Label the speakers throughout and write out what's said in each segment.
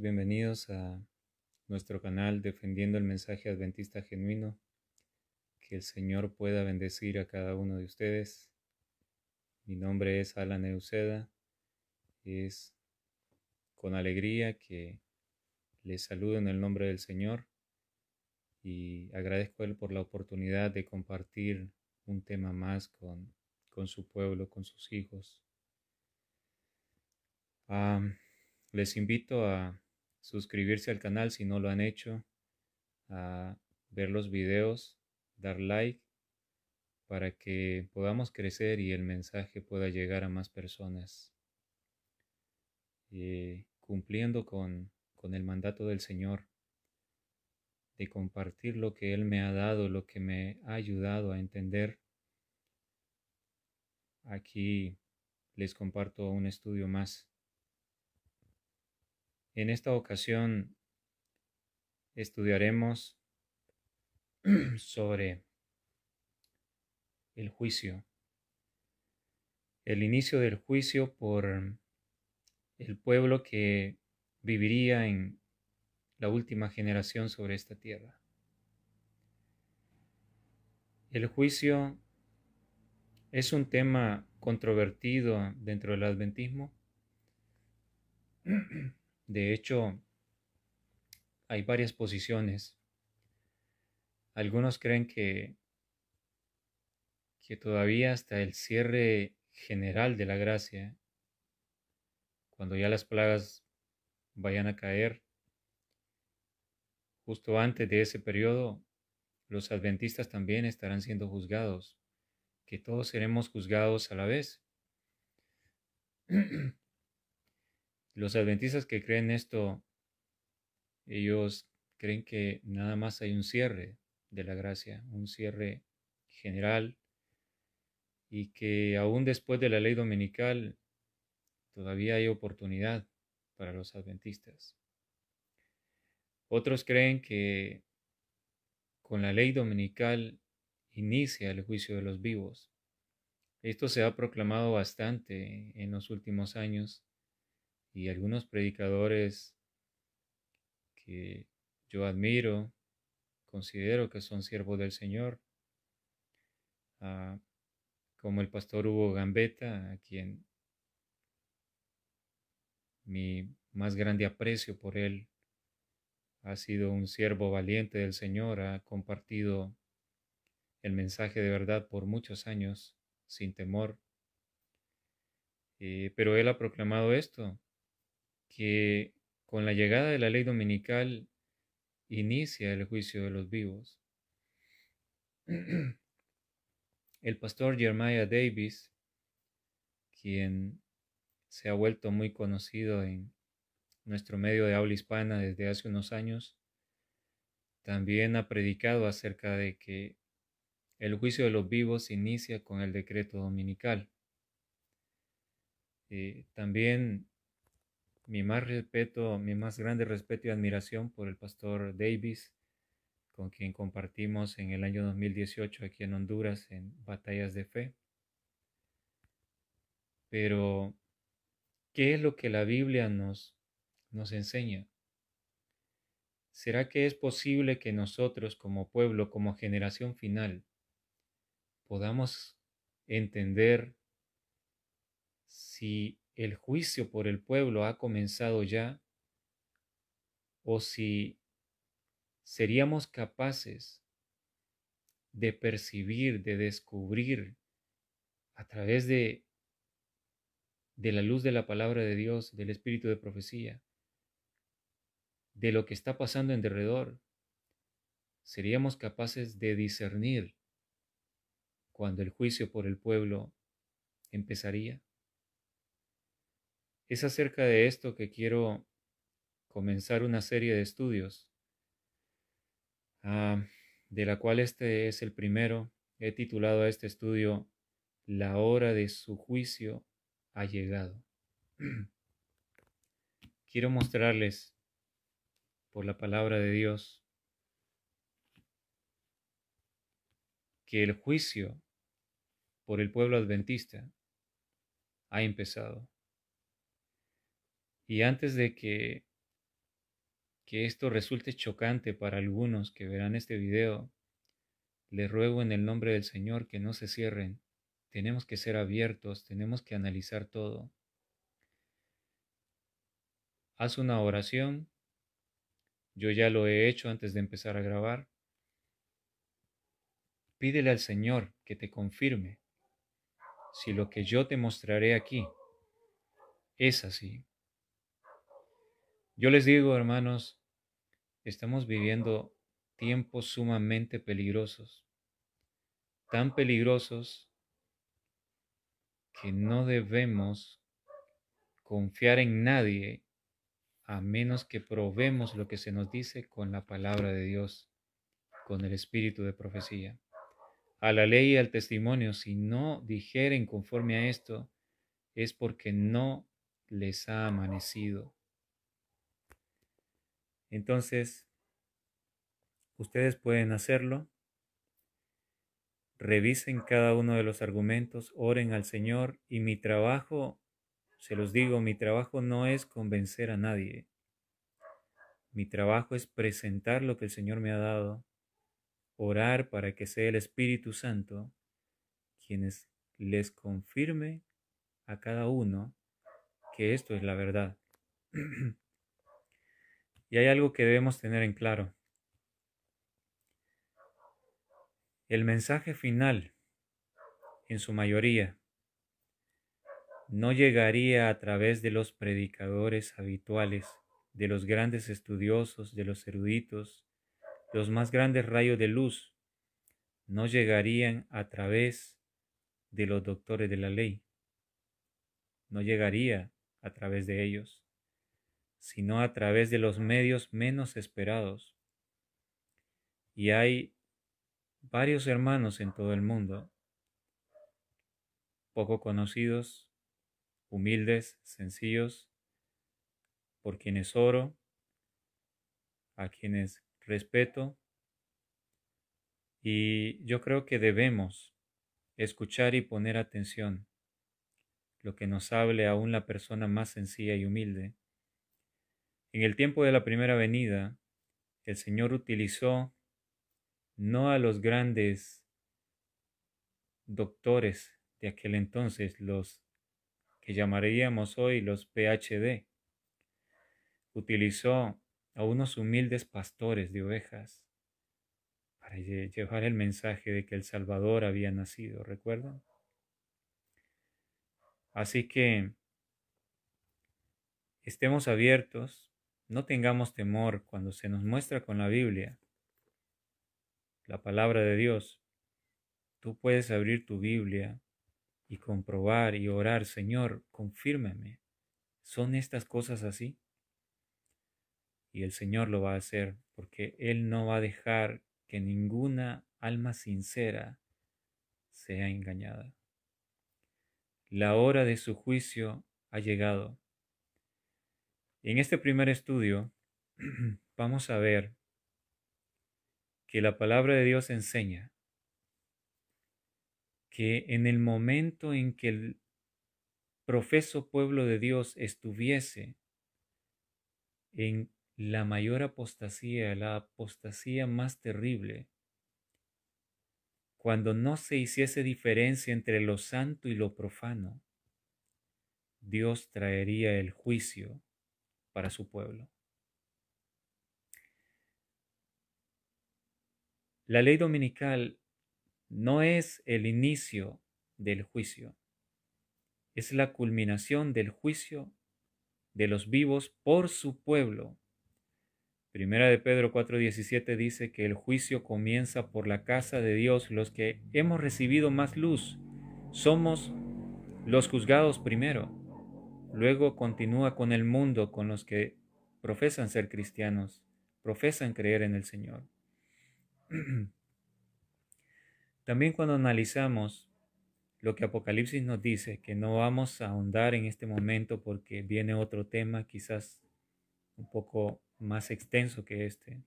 Speaker 1: bienvenidos a nuestro canal Defendiendo el Mensaje Adventista Genuino. Que el Señor pueda bendecir a cada uno de ustedes. Mi nombre es Alan Euceda. Es con alegría que les saludo en el nombre del Señor y agradezco a Él por la oportunidad de compartir un tema más con, con su pueblo, con sus hijos. Ah, les invito a suscribirse al canal si no lo han hecho, a ver los videos, dar like para que podamos crecer y el mensaje pueda llegar a más personas, eh, cumpliendo con, con el mandato del Señor de compartir lo que Él me ha dado, lo que me ha ayudado a entender. Aquí les comparto un estudio más. En esta ocasión estudiaremos sobre el juicio, el inicio del juicio por el pueblo que viviría en la última generación sobre esta tierra. El juicio es un tema controvertido dentro del adventismo. De hecho, hay varias posiciones. Algunos creen que, que todavía hasta el cierre general de la gracia, cuando ya las plagas vayan a caer, justo antes de ese periodo, los adventistas también estarán siendo juzgados, que todos seremos juzgados a la vez. Los adventistas que creen esto, ellos creen que nada más hay un cierre de la gracia, un cierre general, y que aún después de la ley dominical todavía hay oportunidad para los adventistas. Otros creen que con la ley dominical inicia el juicio de los vivos. Esto se ha proclamado bastante en los últimos años y algunos predicadores que yo admiro, considero que son siervos del Señor, ah, como el pastor Hugo Gambetta, a quien mi más grande aprecio por él. Ha sido un siervo valiente del Señor, ha compartido el mensaje de verdad por muchos años, sin temor. Eh, pero él ha proclamado esto, que con la llegada de la ley dominical inicia el juicio de los vivos. El pastor Jeremiah Davis, quien se ha vuelto muy conocido en nuestro medio de habla hispana desde hace unos años, también ha predicado acerca de que el juicio de los vivos inicia con el decreto dominical. Eh, también mi más respeto, mi más grande respeto y admiración por el pastor Davis, con quien compartimos en el año 2018 aquí en Honduras en batallas de fe. Pero, ¿qué es lo que la Biblia nos, nos enseña? ¿Será que es posible que nosotros como pueblo, como generación final, podamos entender si el juicio por el pueblo ha comenzado ya, o si seríamos capaces de percibir, de descubrir a través de, de la luz de la palabra de Dios, del espíritu de profecía, de lo que está pasando en derredor, seríamos capaces de discernir cuando el juicio por el pueblo empezaría. Es acerca de esto que quiero comenzar una serie de estudios, ah, de la cual este es el primero. He titulado a este estudio La hora de su juicio ha llegado. quiero mostrarles por la palabra de Dios que el juicio por el pueblo adventista ha empezado. Y antes de que, que esto resulte chocante para algunos que verán este video, les ruego en el nombre del Señor que no se cierren. Tenemos que ser abiertos, tenemos que analizar todo. Haz una oración. Yo ya lo he hecho antes de empezar a grabar. Pídele al Señor que te confirme si lo que yo te mostraré aquí es así. Yo les digo, hermanos, estamos viviendo tiempos sumamente peligrosos, tan peligrosos que no debemos confiar en nadie a menos que probemos lo que se nos dice con la palabra de Dios, con el espíritu de profecía, a la ley y al testimonio. Si no dijeren conforme a esto, es porque no les ha amanecido. Entonces, ustedes pueden hacerlo. Revisen cada uno de los argumentos, oren al Señor y mi trabajo, se los digo, mi trabajo no es convencer a nadie. Mi trabajo es presentar lo que el Señor me ha dado, orar para que sea el Espíritu Santo quienes les confirme a cada uno que esto es la verdad. Y hay algo que debemos tener en claro. El mensaje final, en su mayoría, no llegaría a través de los predicadores habituales, de los grandes estudiosos, de los eruditos, los más grandes rayos de luz, no llegarían a través de los doctores de la ley, no llegaría a través de ellos sino a través de los medios menos esperados. Y hay varios hermanos en todo el mundo, poco conocidos, humildes, sencillos, por quienes oro, a quienes respeto, y yo creo que debemos escuchar y poner atención lo que nos hable aún la persona más sencilla y humilde en el tiempo de la primera venida, el Señor utilizó no a los grandes doctores de aquel entonces, los que llamaríamos hoy los PhD. Utilizó a unos humildes pastores de ovejas para llevar el mensaje de que el Salvador había nacido, ¿recuerdan? Así que estemos abiertos no tengamos temor cuando se nos muestra con la Biblia, la palabra de Dios. Tú puedes abrir tu Biblia y comprobar y orar, Señor, confírmame. ¿Son estas cosas así? Y el Señor lo va a hacer porque Él no va a dejar que ninguna alma sincera sea engañada. La hora de su juicio ha llegado. En este primer estudio vamos a ver que la palabra de Dios enseña que en el momento en que el profeso pueblo de Dios estuviese en la mayor apostasía, la apostasía más terrible, cuando no se hiciese diferencia entre lo santo y lo profano, Dios traería el juicio para su pueblo. La ley dominical no es el inicio del juicio, es la culminación del juicio de los vivos por su pueblo. Primera de Pedro 4:17 dice que el juicio comienza por la casa de Dios, los que hemos recibido más luz, somos los juzgados primero. Luego continúa con el mundo, con los que profesan ser cristianos, profesan creer en el Señor. También cuando analizamos lo que Apocalipsis nos dice, que no vamos a ahondar en este momento porque viene otro tema quizás un poco más extenso que este,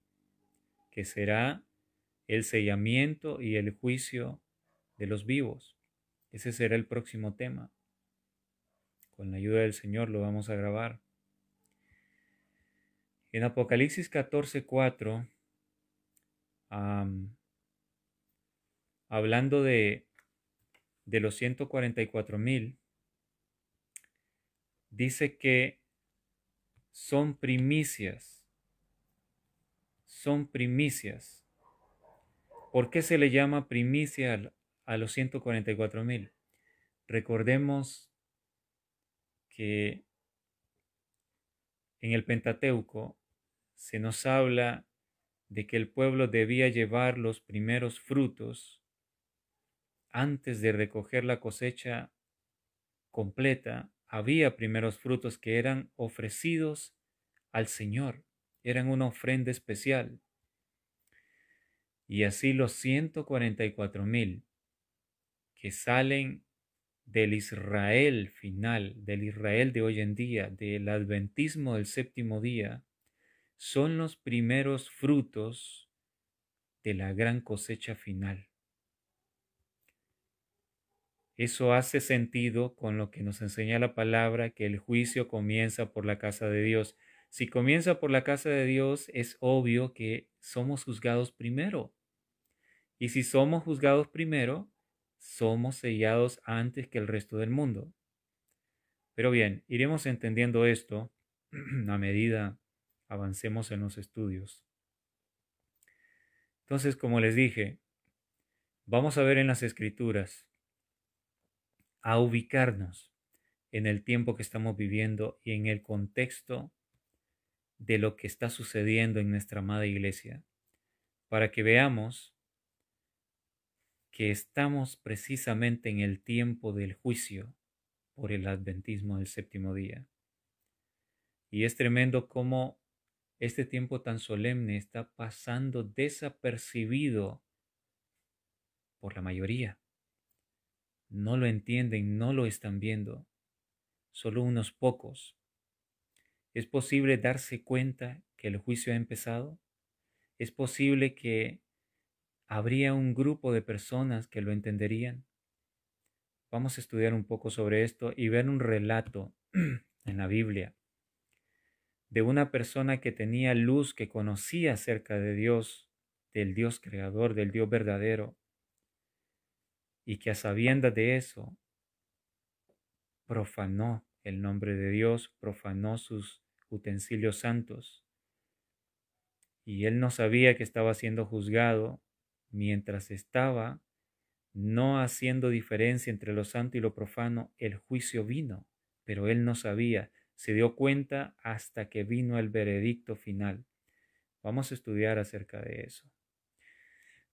Speaker 1: que será el sellamiento y el juicio de los vivos. Ese será el próximo tema con la ayuda del Señor lo vamos a grabar. En Apocalipsis 14:4, 4. hablando de, de los 144.000 dice que son primicias, son primicias. ¿Por qué se le llama primicia a los 144 mil? Recordemos en el Pentateuco se nos habla de que el pueblo debía llevar los primeros frutos antes de recoger la cosecha completa, había primeros frutos que eran ofrecidos al Señor, eran una ofrenda especial. Y así los 144 mil que salen del Israel final, del Israel de hoy en día, del adventismo del séptimo día, son los primeros frutos de la gran cosecha final. Eso hace sentido con lo que nos enseña la palabra, que el juicio comienza por la casa de Dios. Si comienza por la casa de Dios, es obvio que somos juzgados primero. Y si somos juzgados primero, somos sellados antes que el resto del mundo. Pero bien, iremos entendiendo esto a medida avancemos en los estudios. Entonces, como les dije, vamos a ver en las escrituras a ubicarnos en el tiempo que estamos viviendo y en el contexto de lo que está sucediendo en nuestra amada iglesia, para que veamos que estamos precisamente en el tiempo del juicio por el adventismo del séptimo día. Y es tremendo cómo este tiempo tan solemne está pasando desapercibido por la mayoría. No lo entienden, no lo están viendo, solo unos pocos. ¿Es posible darse cuenta que el juicio ha empezado? ¿Es posible que ¿Habría un grupo de personas que lo entenderían? Vamos a estudiar un poco sobre esto y ver un relato en la Biblia de una persona que tenía luz, que conocía acerca de Dios, del Dios creador, del Dios verdadero, y que a sabiendas de eso profanó el nombre de Dios, profanó sus utensilios santos. Y él no sabía que estaba siendo juzgado mientras estaba no haciendo diferencia entre lo santo y lo profano, el juicio vino, pero él no sabía, se dio cuenta hasta que vino el veredicto final. Vamos a estudiar acerca de eso.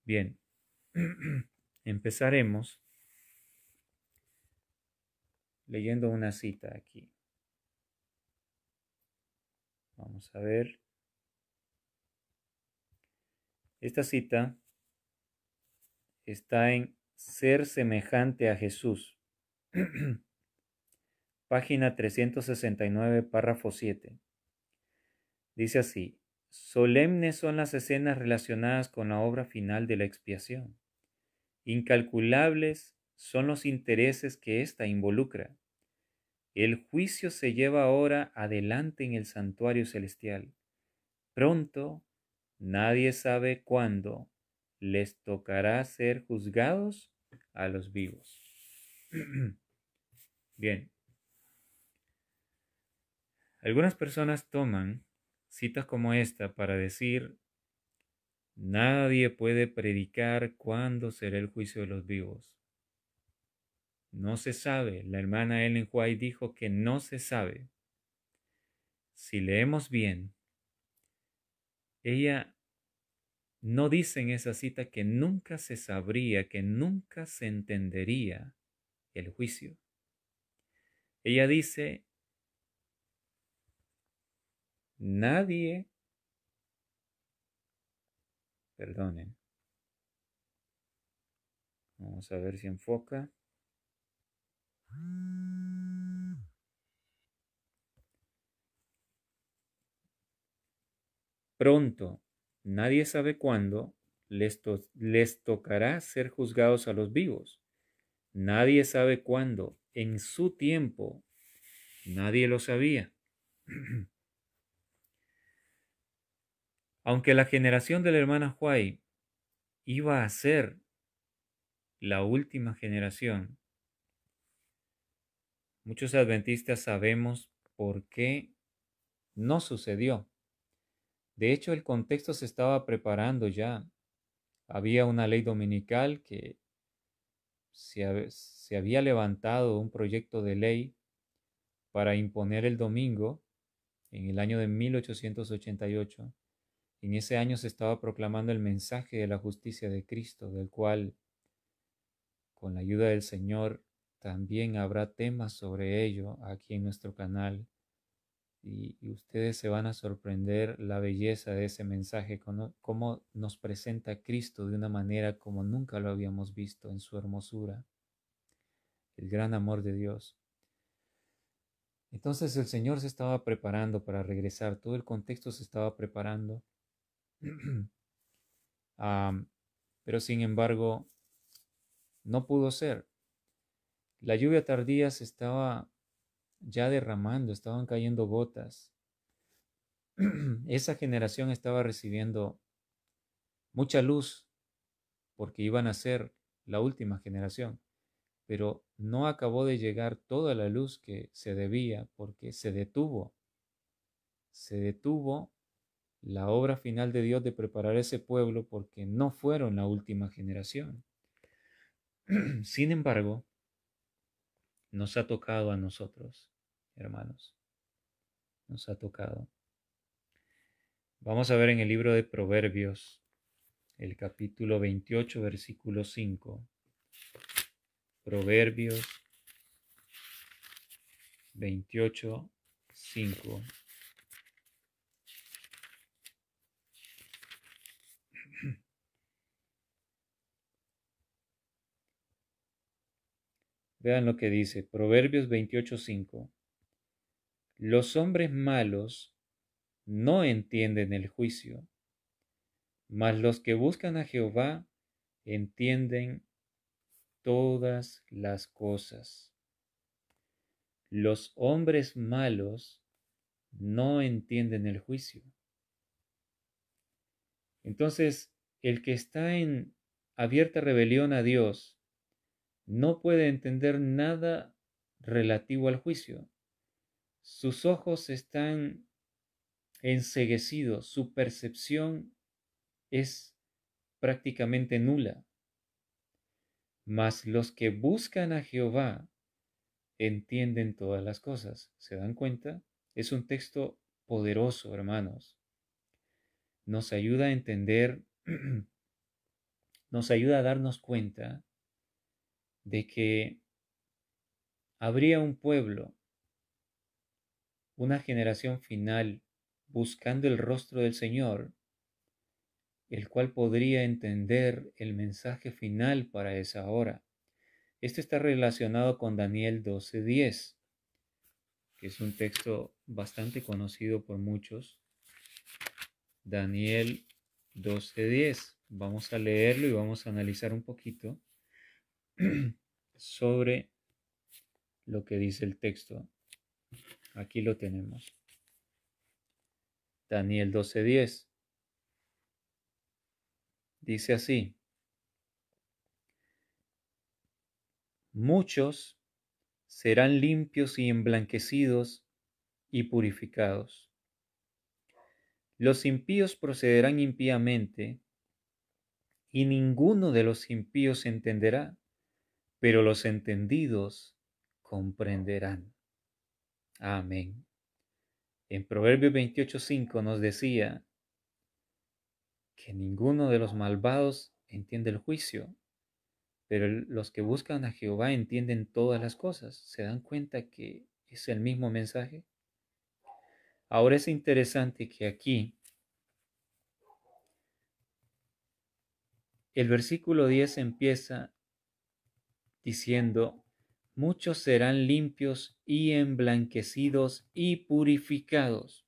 Speaker 1: Bien, empezaremos leyendo una cita aquí. Vamos a ver. Esta cita está en ser semejante a Jesús. Página 369, párrafo 7. Dice así, solemnes son las escenas relacionadas con la obra final de la expiación. Incalculables son los intereses que ésta involucra. El juicio se lleva ahora adelante en el santuario celestial. Pronto, nadie sabe cuándo, les tocará ser juzgados a los vivos. Bien. Algunas personas toman citas como esta para decir, nadie puede predicar cuándo será el juicio de los vivos. No se sabe. La hermana Ellen White dijo que no se sabe. Si leemos bien, ella no dice en esa cita que nunca se sabría, que nunca se entendería el juicio. Ella dice, nadie, perdonen, vamos a ver si enfoca. Pronto nadie sabe cuándo les, tocará ser juzgados a los vivos. Nadie sabe cuándo, en su tiempo, nadie lo sabía. Aunque la generación de la hermana Huay iba a ser la última generación, muchos adventistas sabemos por qué no sucedió. De hecho, el contexto se estaba preparando ya. Había una ley dominical que se, había levantado un proyecto de ley para imponer el domingo en el año de 1888. En ese año se estaba proclamando el mensaje de la justicia de Cristo, del cual, con la ayuda del Señor, también habrá temas sobre ello aquí en nuestro canal y, ustedes se van a sorprender la belleza de ese mensaje, cómo nos presenta Cristo de una manera como nunca lo habíamos visto en su hermosura, el gran amor de Dios. Entonces el Señor se estaba preparando para regresar, todo el contexto se estaba preparando. Ah, pero sin embargo, no pudo ser. La lluvia tardía se estaba ya derramando, estaban cayendo gotas. Esa generación estaba recibiendo mucha luz porque iban a ser la última generación, pero no acabó de llegar toda la luz que se debía porque se detuvo. Se detuvo la obra final de Dios de preparar ese pueblo porque no fueron la última generación. Sin embargo, nos ha tocado a nosotros hermanos. Nos ha tocado. Vamos a ver en el libro de Proverbios, el capítulo 28, versículo 5. Proverbios 28, 5. Vean lo que dice, Proverbios 28, 5. Los hombres malos no entienden el juicio, mas los que buscan a Jehová entienden todas las cosas. Los hombres malos no entienden el juicio. Entonces, el que está en abierta rebelión a Dios no puede entender nada relativo al juicio. Sus ojos están enseguecidos, su percepción es prácticamente nula. Mas los que buscan a Jehová entienden todas las cosas. ¿Se dan cuenta? Es un texto poderoso, hermanos. Nos ayuda a entender, nos ayuda a darnos cuenta de que habría un pueblo una generación final buscando el rostro del Señor, el cual podría entender el mensaje final para esa hora. Esto está relacionado con Daniel 12:10, que es un texto bastante conocido por muchos. Daniel 12:10. Vamos a leerlo y vamos a analizar un poquito sobre lo que dice el texto. Aquí lo tenemos. Daniel 12:10. Dice así. Muchos serán limpios y emblanquecidos y purificados. Los impíos procederán impíamente y ninguno de los impíos entenderá, pero los entendidos comprenderán. Amén. En Proverbios 28.5 nos decía que ninguno de los malvados entiende el juicio, pero los que buscan a Jehová entienden todas las cosas. ¿Se dan cuenta que es el mismo mensaje? Ahora es interesante que aquí el versículo 10 empieza diciendo, muchos serán limpios y emblanquecidos y purificados.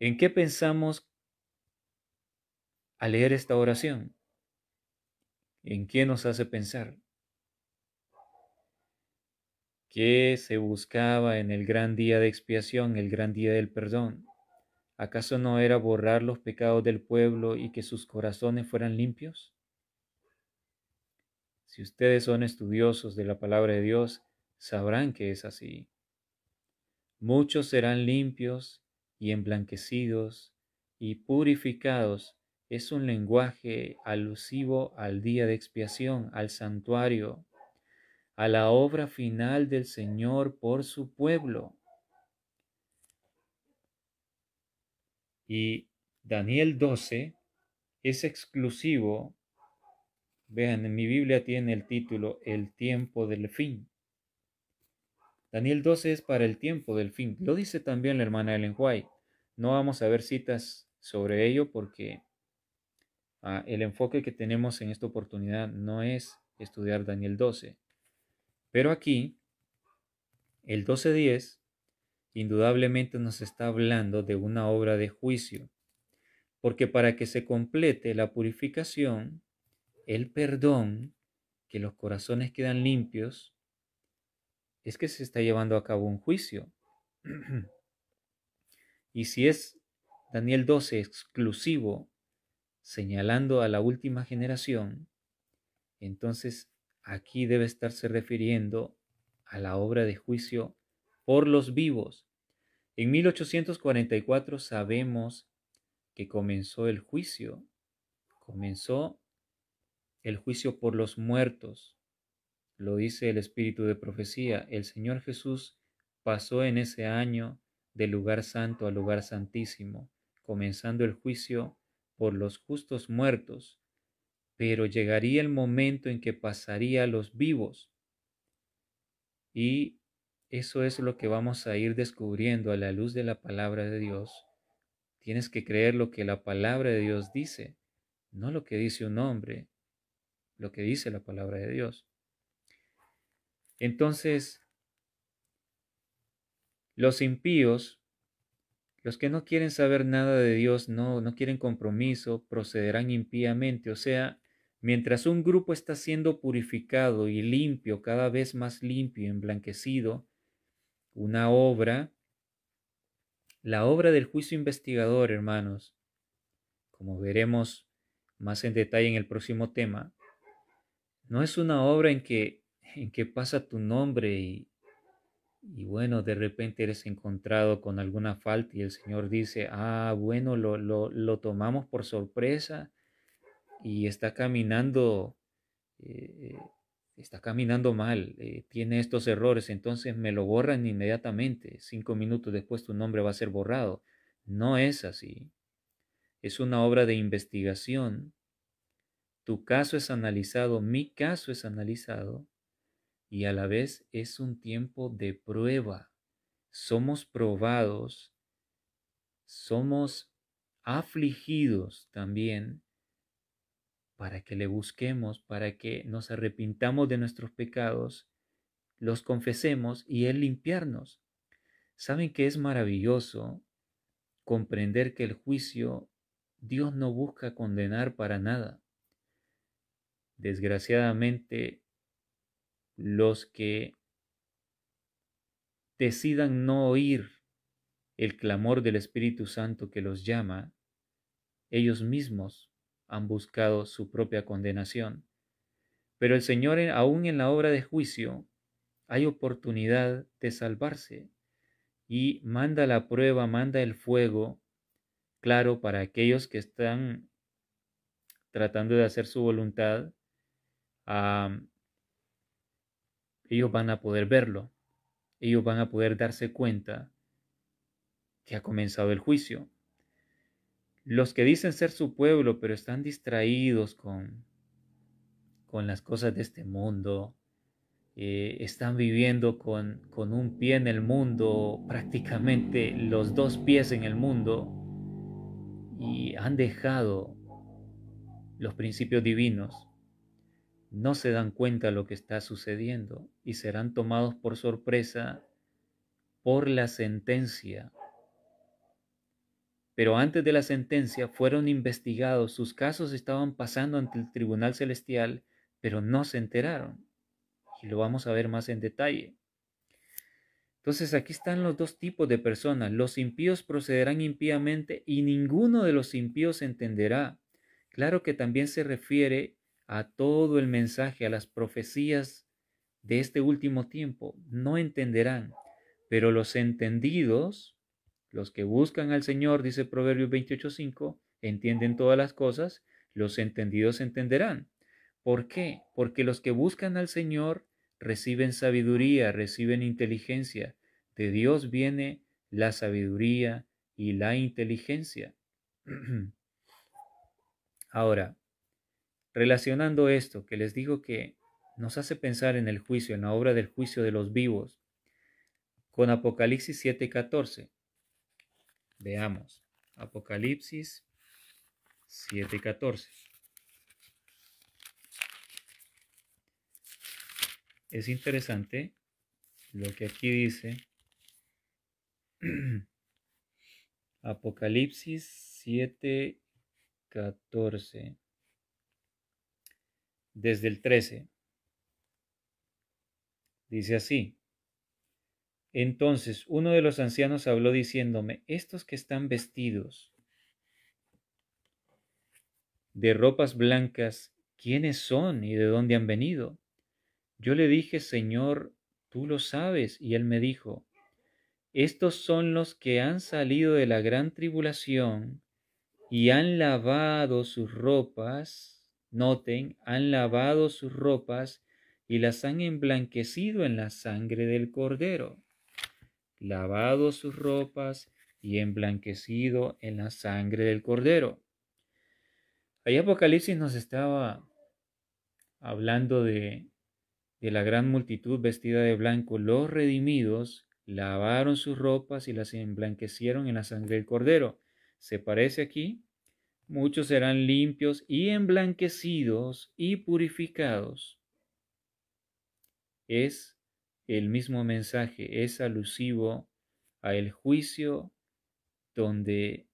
Speaker 1: ¿En qué pensamos al leer esta oración? ¿En qué nos hace pensar? ¿Qué se buscaba en el gran día de expiación, el gran día del perdón? ¿Acaso no era borrar los pecados del pueblo y que sus corazones fueran limpios? Si ustedes son estudiosos de la palabra de Dios, sabrán que es así. Muchos serán limpios y emblanquecidos y purificados. Es un lenguaje alusivo al día de expiación, al santuario, a la obra final del Señor por su pueblo. Y Daniel 12 es exclusivo Vean, en mi Biblia tiene el título El tiempo del fin. Daniel 12 es para el tiempo del fin. Lo dice también la hermana Ellen White. No vamos a ver citas sobre ello porque ah, el enfoque que tenemos en esta oportunidad no es estudiar Daniel 12. Pero aquí, el 12.10 indudablemente nos está hablando de una obra de juicio, porque para que se complete la purificación el perdón, que los corazones quedan limpios, es que se está llevando a cabo un juicio. y si es Daniel 12 exclusivo, señalando a la última generación, entonces aquí debe estarse refiriendo a la obra de juicio por los vivos. En 1844 sabemos que comenzó el juicio, comenzó el juicio por los muertos. Lo dice el Espíritu de Profecía. El Señor Jesús pasó en ese año de lugar santo al lugar santísimo, comenzando el juicio por los justos muertos, pero llegaría el momento en que pasaría a los vivos. Y eso es lo que vamos a ir descubriendo a la luz de la palabra de Dios. Tienes que creer lo que la palabra de Dios dice, no lo que dice un hombre, lo que dice la palabra de Dios. Entonces, los impíos, los que no quieren saber nada de Dios, no, no quieren compromiso, procederán impíamente. O sea, mientras un grupo está siendo purificado y limpio, cada vez más limpio y emblanquecido, una obra, la obra del juicio investigador, hermanos, como veremos más en detalle en el próximo tema, no es una obra en que, en que pasa tu nombre y, y bueno, de repente eres encontrado con alguna falta y el Señor dice, ah, bueno, lo, lo, lo tomamos por sorpresa y está caminando, eh, eh, está caminando mal, eh, tiene estos errores, entonces me lo borran inmediatamente, cinco minutos después tu nombre va a ser borrado. No es así. Es una obra de investigación tu caso es analizado, mi caso es analizado y a la vez es un tiempo de prueba. Somos probados, somos afligidos también para que le busquemos, para que nos arrepintamos de nuestros pecados, los confesemos y Él limpiarnos. ¿Saben que es maravilloso comprender que el juicio Dios no busca condenar para nada? Desgraciadamente, los que decidan no oír el clamor del Espíritu Santo que los llama, ellos mismos han buscado su propia condenación. Pero el Señor, eh, aún en la obra de juicio, hay oportunidad de salvarse y manda la prueba, manda el fuego, claro, para aquellos que están tratando de hacer su voluntad, ellos van a poder verlo, ellos van a poder darse cuenta que ha comenzado el juicio. Los que dicen ser su pueblo, pero están distraídos con, con las cosas de este mundo, eh, están viviendo con, con, un pie en el mundo, prácticamente los dos pies en el mundo, y han dejado los principios divinos no se dan cuenta de lo que está sucediendo y serán tomados por sorpresa por la sentencia. Pero antes de la sentencia fueron investigados, sus casos estaban pasando ante el Tribunal Celestial, pero no se enteraron. Y lo vamos a ver más en detalle. Entonces aquí están los dos tipos de personas. Los impíos procederán impíamente y ninguno de los impíos entenderá. Claro que también se refiere a todo el mensaje, a las profecías de este último tiempo, no entenderán. Pero los entendidos, los que buscan al Señor, dice Proverbios 28.5, entienden todas las cosas, los entendidos entenderán. ¿Por qué? Porque los que buscan al Señor reciben sabiduría, reciben inteligencia. De Dios viene la sabiduría y la inteligencia. Ahora, Relacionando esto, que les digo que nos hace pensar en el juicio, en la obra del juicio de los vivos, con Apocalipsis 7:14. Veamos, Apocalipsis 7:14. Es interesante lo que aquí dice Apocalipsis 7:14 desde el 13. Dice así. Entonces uno de los ancianos habló diciéndome, estos que están vestidos de ropas blancas, ¿quiénes son y de dónde han venido? Yo le dije, Señor, tú lo sabes, y él me dijo, estos son los que han salido de la gran tribulación y han lavado sus ropas noten, han lavado sus ropas y las han emblanquecido en la sangre del cordero. Lavado sus ropas y emblanquecido en la sangre del cordero. Ahí Apocalipsis nos estaba hablando de, de la gran multitud vestida de blanco. Los redimidos lavaron sus ropas y las emblanquecieron en la sangre del cordero. ¿Se parece aquí? muchos serán limpios y emblanquecidos y purificados. Es el mismo mensaje, es alusivo a el juicio donde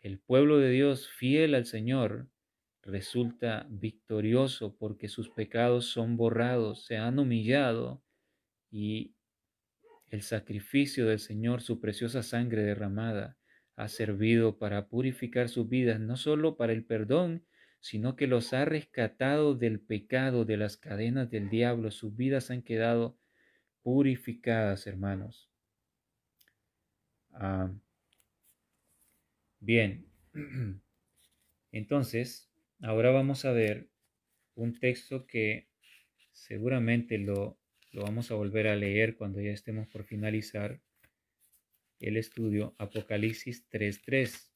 Speaker 1: el pueblo de Dios fiel al Señor resulta victorioso porque sus pecados son borrados, se han humillado y el sacrificio del Señor, su preciosa sangre derramada, ha servido para purificar sus vidas, no solo para el perdón, sino que los ha rescatado del pecado, de las cadenas del diablo. Sus vidas han quedado purificadas, hermanos. Ah, bien, entonces, ahora vamos a ver un texto que seguramente lo, lo vamos a volver a leer cuando ya estemos por finalizar el estudio Apocalipsis 3.3.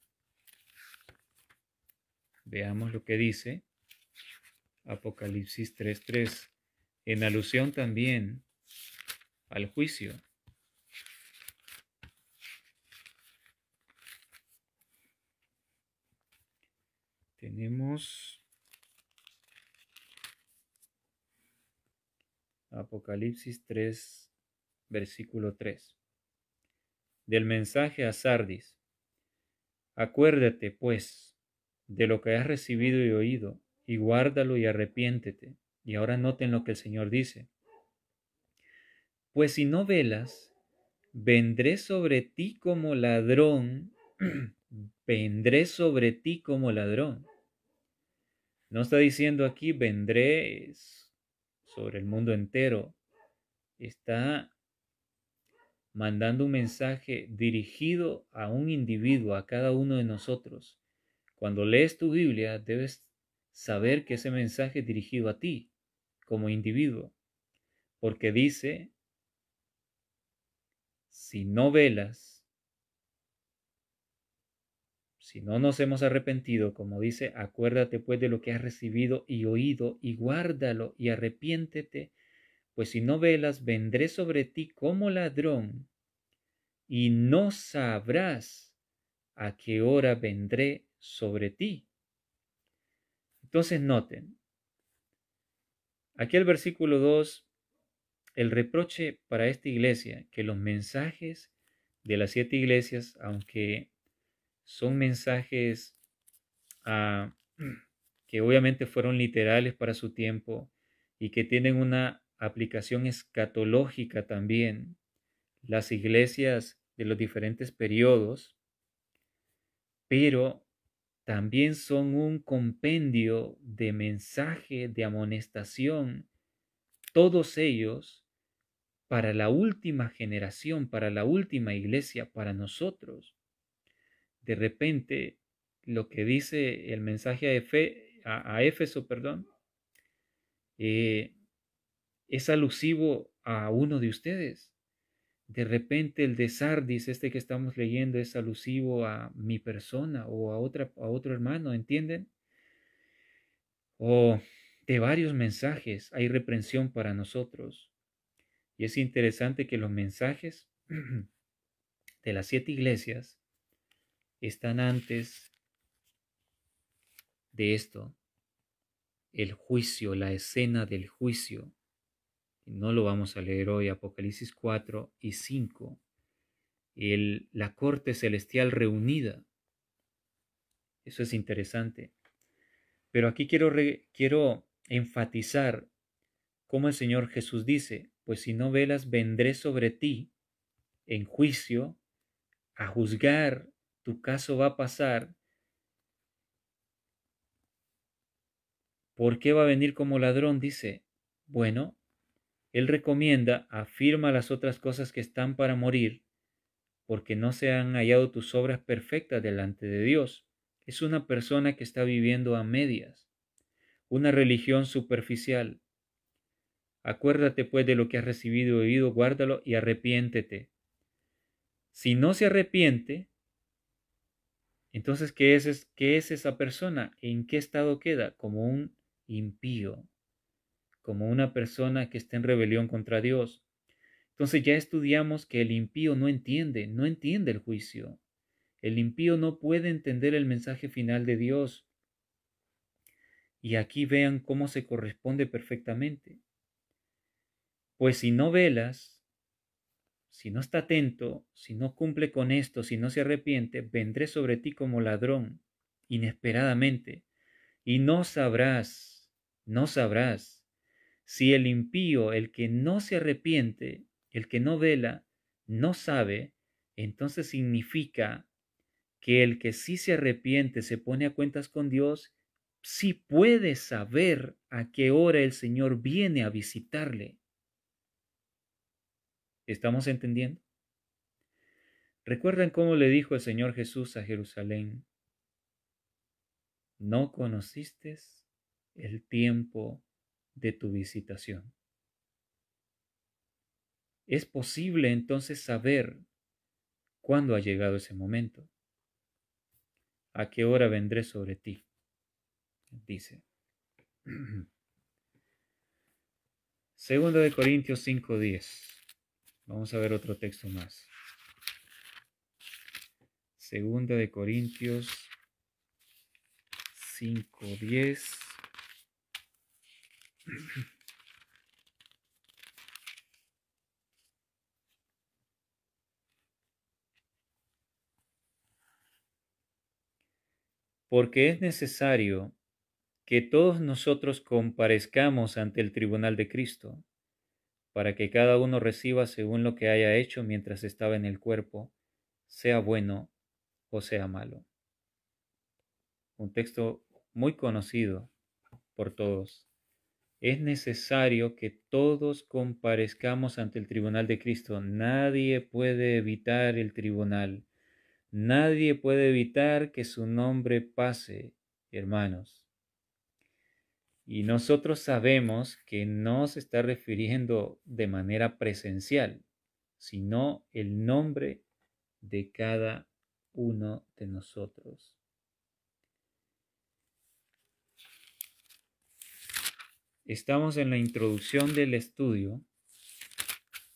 Speaker 1: Veamos lo que dice Apocalipsis 3.3, en alusión también al juicio. Tenemos Apocalipsis 3, versículo 3 del mensaje a Sardis. Acuérdate, pues, de lo que has recibido y oído, y guárdalo y arrepiéntete. Y ahora noten lo que el Señor dice. Pues si no velas, vendré sobre ti como ladrón, vendré sobre ti como ladrón. No está diciendo aquí vendré sobre el mundo entero. Está mandando un mensaje dirigido a un individuo, a cada uno de nosotros. Cuando lees tu Biblia, debes saber que ese mensaje es dirigido a ti, como individuo, porque dice, si no velas, si no nos hemos arrepentido, como dice, acuérdate pues de lo que has recibido y oído, y guárdalo, y arrepiéntete pues si no velas, vendré sobre ti como ladrón, y no sabrás a qué hora vendré sobre ti. Entonces noten, aquí el versículo 2, el reproche para esta iglesia, que los mensajes de las siete iglesias, aunque son mensajes ah, que obviamente fueron literales para su tiempo y que tienen una aplicación escatológica también. Las iglesias de los diferentes periodos, pero también son un compendio de mensaje, de amonestación, todos ellos para la última generación, para la última iglesia, para nosotros. De repente, lo que dice el mensaje a, Efe, a, Éfeso, perdón, eh, es alusivo a uno de ustedes. De repente el de Sardis, este que estamos leyendo, es alusivo a mi persona o a, otra, a otro hermano, ¿entienden? O de varios mensajes hay reprensión para nosotros. Y es interesante que los mensajes
Speaker 2: de
Speaker 1: las siete iglesias están antes de esto, el juicio, la escena del juicio no lo vamos a leer hoy, Apocalipsis 4 y 5, el, la corte celestial reunida. Eso es interesante. Pero aquí quiero, quiero enfatizar cómo el Señor Jesús dice, pues si no velas, vendré sobre ti en juicio a juzgar, tu caso va a pasar. ¿Por qué va a venir como ladrón? Dice, bueno, él recomienda, afirma las otras cosas que están para morir, porque no se han hallado tus obras perfectas delante de Dios. Es una persona que está viviendo a medias, una religión superficial. Acuérdate pues de lo que has recibido y oído, guárdalo y arrepiéntete. Si no se arrepiente, entonces, ¿qué es, ¿qué es esa persona? ¿En qué estado queda? Como un impío como una persona que está en rebelión contra Dios. Entonces ya estudiamos que el impío no entiende, no entiende el juicio. El impío no puede entender el mensaje final de Dios. Y aquí vean cómo se corresponde perfectamente. Pues si no velas, si no está atento, si no cumple con esto, si no se arrepiente, vendré sobre ti como ladrón, inesperadamente, y no sabrás, no sabrás si el impío, el que no se arrepiente, el que no vela, no sabe, entonces significa que el que sí se arrepiente, se pone a cuentas con Dios, sí puede saber a qué hora el Señor viene a visitarle. ¿Estamos entendiendo? ¿Recuerdan cómo le dijo el Señor Jesús a Jerusalén? No conociste el tiempo de tu visitación. Es posible entonces saber cuándo ha llegado ese momento. ¿A qué hora vendré sobre ti? Dice. Segundo de Corintios 5:10. Vamos a ver otro texto más. Segunda de Corintios 5:10. Porque es necesario que todos nosotros comparezcamos ante el tribunal de Cristo, para que cada uno reciba según lo que haya hecho mientras estaba en el cuerpo, sea bueno o sea malo. Un texto muy conocido por todos es necesario que todos comparezcamos ante el tribunal de Cristo. Nadie puede evitar el tribunal. Nadie puede evitar que su nombre pase, hermanos. Y nosotros sabemos que no se está refiriendo de manera presencial, sino el nombre de cada uno de nosotros. Estamos en la introducción del estudio.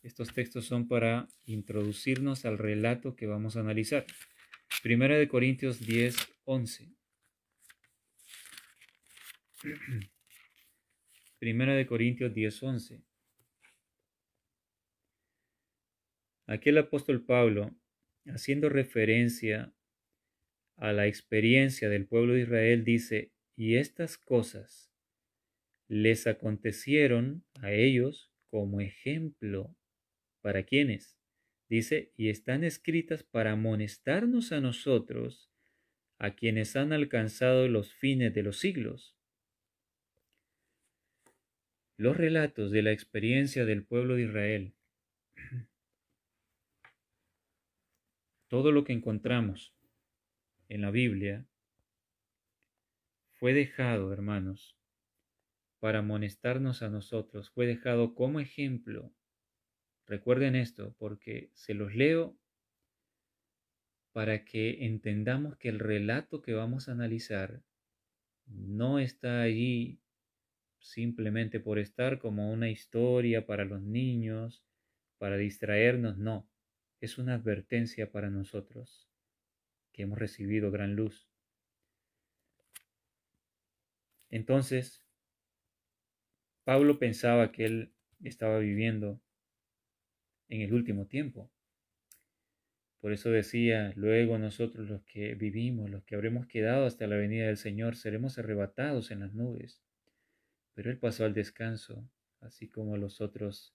Speaker 1: Estos textos son para introducirnos al relato que vamos a analizar. Primera de Corintios 10, 11. Primera de Corintios 10, 11. Aquí el apóstol Pablo, haciendo referencia a la experiencia del pueblo de Israel, dice, y estas cosas les acontecieron a ellos como ejemplo. ¿Para quiénes? Dice, y están escritas para amonestarnos a nosotros, a quienes han alcanzado los fines de los siglos. Los relatos de la experiencia del pueblo de Israel, todo lo que encontramos en la Biblia, fue dejado, hermanos, para amonestarnos a nosotros, fue dejado como ejemplo. Recuerden esto, porque se los leo para que entendamos que el relato que vamos a analizar no está allí simplemente por estar como una historia para los niños, para distraernos, no, es una advertencia para nosotros, que hemos recibido gran luz. Entonces, Pablo pensaba que él estaba viviendo en el último tiempo. Por eso decía, luego nosotros los que vivimos, los que habremos quedado hasta la venida del Señor, seremos arrebatados en las nubes. Pero él pasó al descanso, así como los otros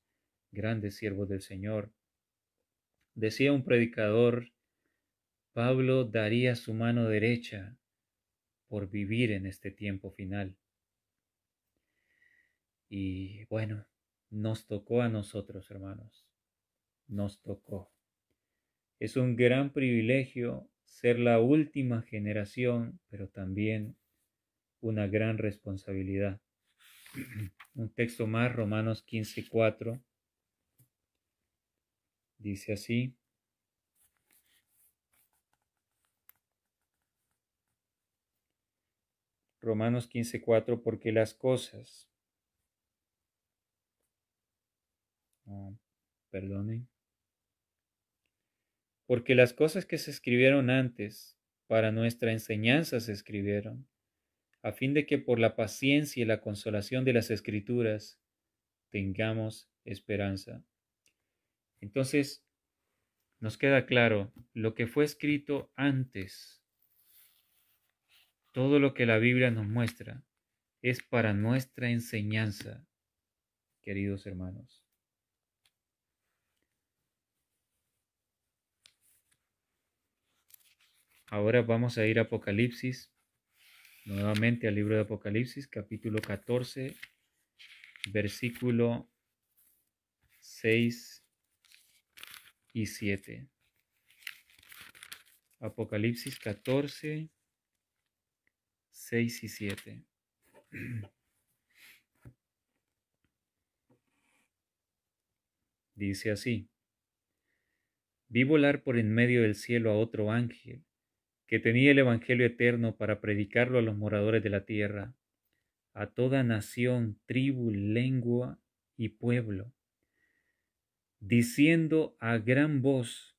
Speaker 1: grandes siervos del Señor. Decía un predicador, Pablo daría su mano derecha por vivir en este tiempo final. Y bueno, nos tocó a nosotros, hermanos. Nos tocó. Es un gran privilegio ser la última generación, pero también una gran responsabilidad. Un texto más, Romanos 15:4, dice así. Romanos 15:4, porque las cosas perdonen. Porque las cosas que se escribieron antes para nuestra enseñanza se escribieron, a fin de que por la paciencia y la consolación de las escrituras tengamos esperanza. Entonces, nos queda claro lo que fue escrito antes. Todo lo que la Biblia nos muestra es para nuestra enseñanza, queridos hermanos. Ahora vamos a ir a Apocalipsis, nuevamente al libro de Apocalipsis, capítulo 14, versículo 6 y 7. Apocalipsis 14, 6 y 7. Dice así, vi volar por en medio del cielo a otro ángel que tenía el Evangelio eterno para predicarlo a los moradores de la tierra, a toda nación, tribu, lengua y pueblo, diciendo a gran voz,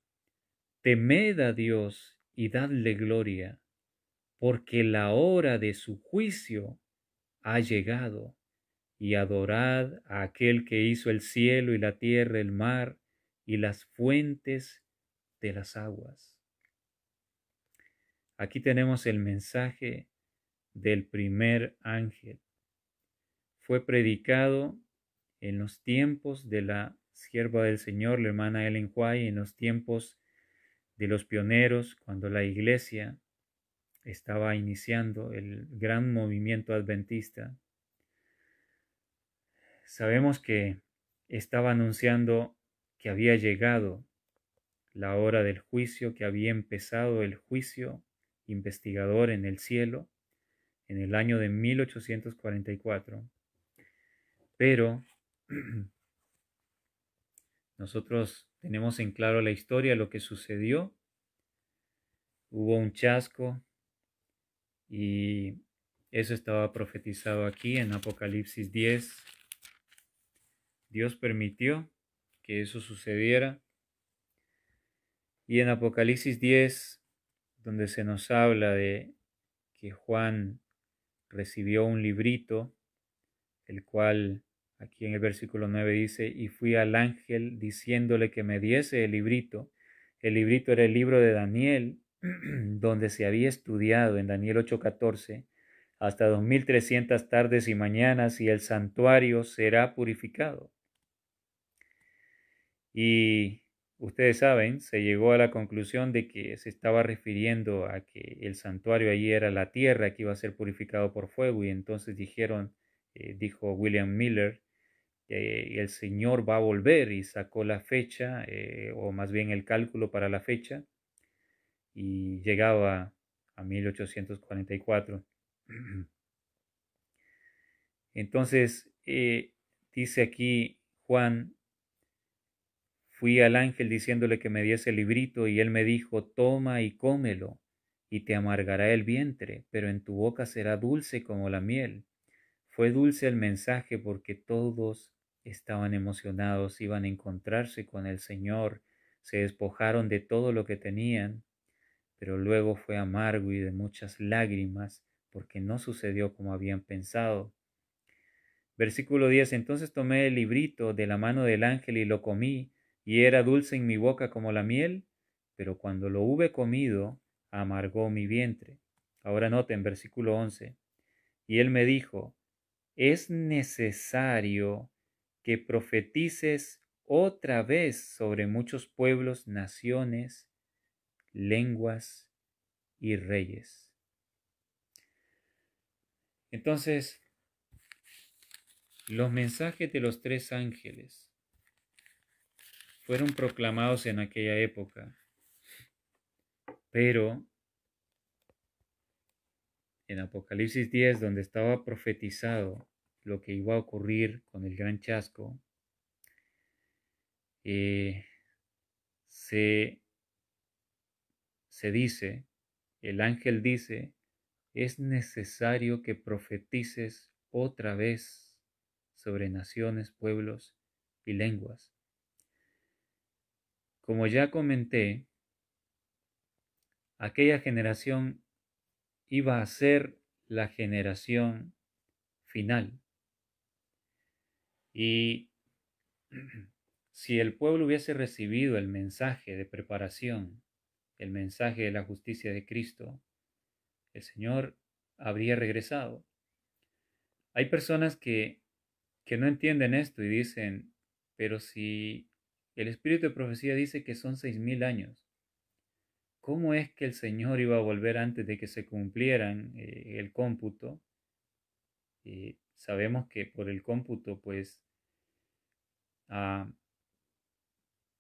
Speaker 1: Temed a Dios y dadle gloria, porque la hora de su juicio ha llegado, y adorad a aquel que hizo el cielo y la tierra, el mar y las fuentes de las aguas. Aquí tenemos el mensaje del primer ángel. Fue predicado en los tiempos de la sierva del Señor, la hermana Ellen White, en los tiempos de los pioneros, cuando la iglesia estaba iniciando el gran movimiento adventista. Sabemos que estaba anunciando que había llegado la hora del juicio, que había empezado el juicio investigador en el cielo, en el año de 1844. Pero nosotros tenemos en claro la historia, lo que sucedió. Hubo un chasco y eso estaba profetizado aquí en Apocalipsis 10. Dios permitió que eso sucediera. Y en Apocalipsis 10, donde se nos habla de que Juan recibió un librito, el cual aquí en el versículo 9 dice, y fui al ángel diciéndole que me diese el librito. El librito era el libro de Daniel, donde se había estudiado en Daniel 8:14 hasta 2300 tardes y mañanas y el santuario será purificado. Y Ustedes saben, se llegó a la conclusión de que se estaba refiriendo a que el santuario allí era la tierra que iba a ser purificado por fuego y entonces dijeron, eh, dijo William Miller, el Señor va a volver y sacó la fecha, eh, o más bien el cálculo para la fecha, y llegaba a 1844. Entonces, eh, dice aquí Juan Fui al ángel diciéndole que me diese el librito y él me dijo, toma y cómelo, y te amargará el vientre, pero en tu boca será dulce como la miel. Fue dulce el mensaje porque todos estaban emocionados, iban a encontrarse con el Señor, se despojaron de todo lo que tenían, pero luego fue amargo y de muchas lágrimas porque no sucedió como habían pensado. Versículo 10. Entonces tomé el librito de la mano del ángel y lo comí y era dulce en mi boca como la miel, pero cuando lo hube comido, amargó mi vientre. Ahora noten versículo 11. Y él me dijo, es necesario que profetices otra vez sobre muchos pueblos, naciones, lenguas y reyes. Entonces, los mensajes de los tres ángeles fueron proclamados en aquella época. Pero en Apocalipsis 10, donde estaba profetizado lo que iba a ocurrir con el gran chasco, eh, se, se dice, el ángel dice, es necesario que profetices otra vez sobre naciones, pueblos y lenguas como ya comenté, aquella generación iba a ser la generación final. Y si el pueblo hubiese recibido el mensaje de preparación, el mensaje de la justicia de Cristo, el Señor habría regresado. Hay personas que, que no entienden esto y dicen, pero si el espíritu de profecía dice que son seis mil años. ¿Cómo es que el Señor iba a volver antes de que se cumplieran eh, el cómputo? Eh, sabemos que por el cómputo, pues, ah,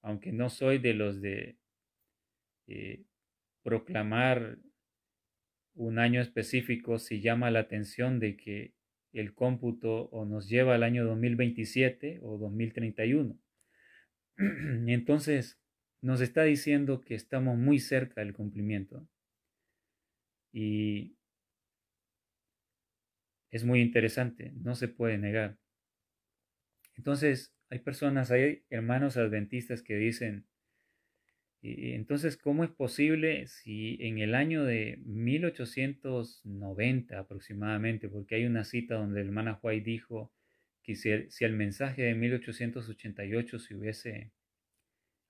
Speaker 1: aunque no soy de los de eh, proclamar un año específico, si llama la atención de que el cómputo o nos lleva al año 2027 o 2031. Entonces, nos está diciendo que estamos muy cerca del cumplimiento. Y es muy interesante, no se puede negar. Entonces, hay personas, hay hermanos adventistas que dicen, entonces, ¿cómo es posible si en el año de 1890 aproximadamente, porque hay una cita donde el hermana White dijo que si, el mensaje de 1888 se hubiese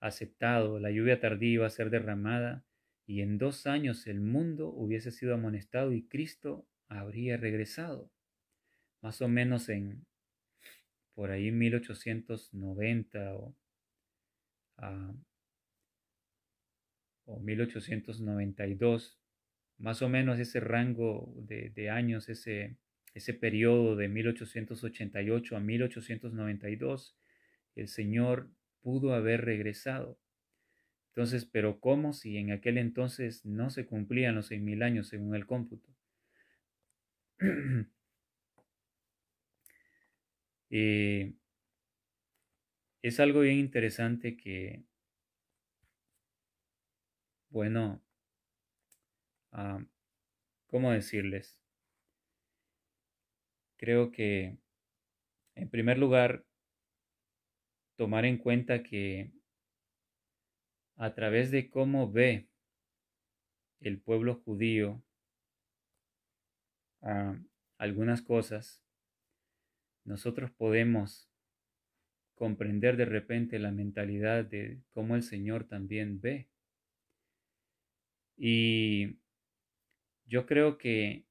Speaker 1: aceptado, la lluvia tardía iba a ser derramada y en dos años el mundo hubiese sido amonestado y Cristo habría regresado. Más o menos en por ahí 1890 o, 1892, ah, más o menos ese rango de años, ese, ese periodo de 1888 a 1892, el Señor pudo haber regresado. Entonces, pero ¿cómo si en aquel entonces no se cumplían los 6.000 años según el cómputo? Eh, es algo bien interesante que, bueno, ah, ¿cómo decirles? creo que, en primer lugar, tomar en cuenta que a través de cómo ve el pueblo judío ah, algunas cosas, nosotros podemos comprender de repente la mentalidad de cómo el Señor también ve. Y yo creo que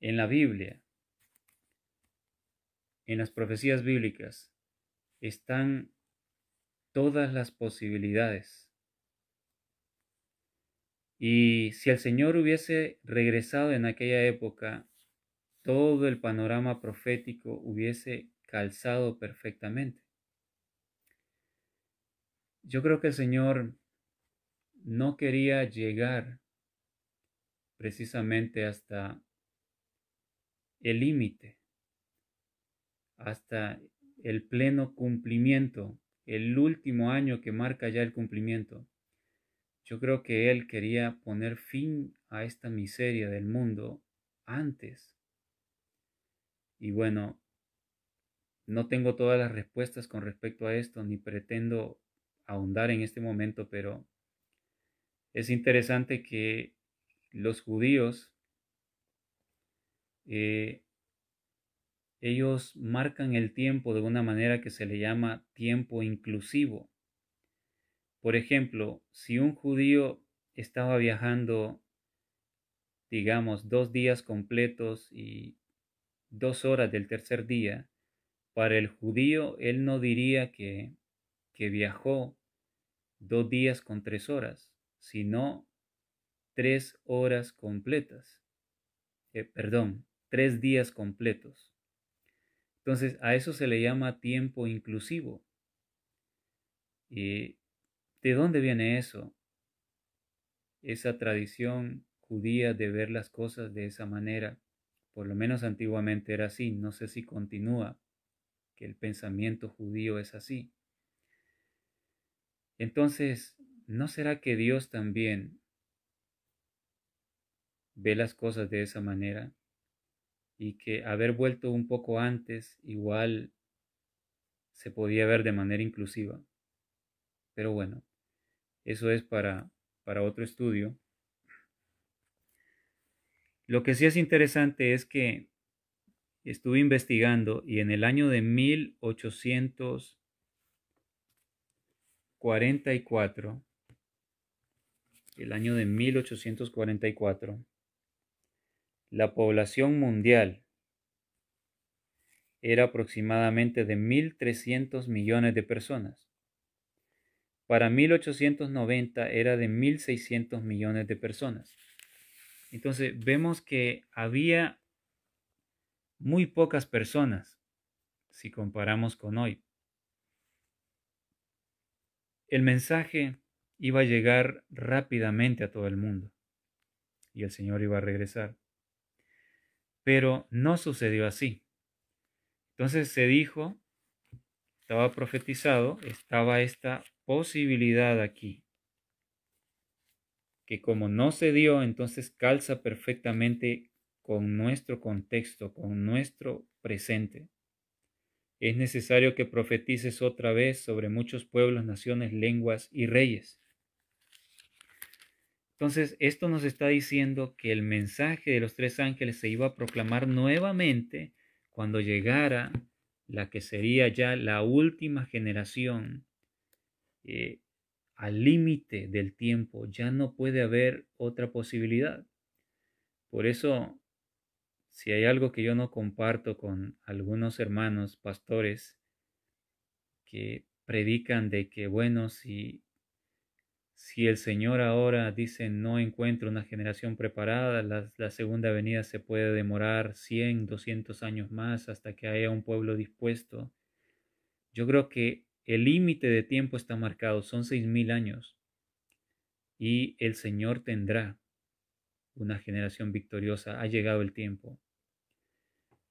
Speaker 1: en la Biblia, en las profecías bíblicas, están todas las posibilidades. Y si el Señor hubiese regresado en aquella época, todo el panorama profético hubiese calzado perfectamente. Yo creo que el Señor no quería llegar precisamente hasta el límite hasta el pleno cumplimiento, el último año que marca ya el cumplimiento. Yo creo que él quería poner fin a esta miseria del mundo antes. Y bueno, no tengo todas las respuestas con respecto a esto, ni pretendo ahondar en este momento, pero es interesante que los judíos eh, ellos marcan el tiempo de una manera que se le llama tiempo inclusivo. Por ejemplo, si un judío estaba viajando, digamos, dos días completos y dos horas del tercer día, para el judío él no diría que, que viajó dos días con tres horas, sino tres horas completas. Eh, perdón, tres días completos. Entonces, a eso se le llama tiempo inclusivo. ¿Y de dónde viene eso? Esa tradición judía de ver las cosas de esa manera, por lo menos antiguamente era así, no sé si continúa, que el pensamiento judío es así. Entonces, ¿no será que Dios también ve las cosas de esa manera? y que haber vuelto un poco antes igual se podía ver de manera inclusiva. Pero bueno, eso es para, para otro estudio. Lo que sí es interesante es que estuve investigando y en el año de 1844, el año de 1844, la población mundial era aproximadamente de 1.300 millones de personas. Para 1890 era de 1.600 millones de personas. Entonces vemos que había muy pocas personas si comparamos con hoy. El mensaje iba a llegar rápidamente a todo el mundo y el Señor iba a regresar pero no sucedió así. Entonces se dijo, estaba profetizado, estaba esta posibilidad aquí, que como no se dio, entonces calza perfectamente con nuestro contexto, con nuestro presente. Es necesario que profetices otra vez sobre muchos pueblos, naciones, lenguas y reyes. Entonces, esto nos está diciendo que el mensaje de los tres ángeles se iba a proclamar nuevamente cuando llegara la que sería ya la última generación eh, al límite del tiempo. Ya no puede haber otra posibilidad. Por eso, si hay algo que yo no comparto con algunos hermanos pastores que predican de que, bueno, si si el Señor ahora dice no encuentro una generación preparada, la, segunda venida se puede demorar 100, 200 años más hasta que haya un pueblo dispuesto. Yo creo que el límite de tiempo está marcado, son 6.000 años. Y el Señor tendrá una generación victoriosa, ha llegado el tiempo.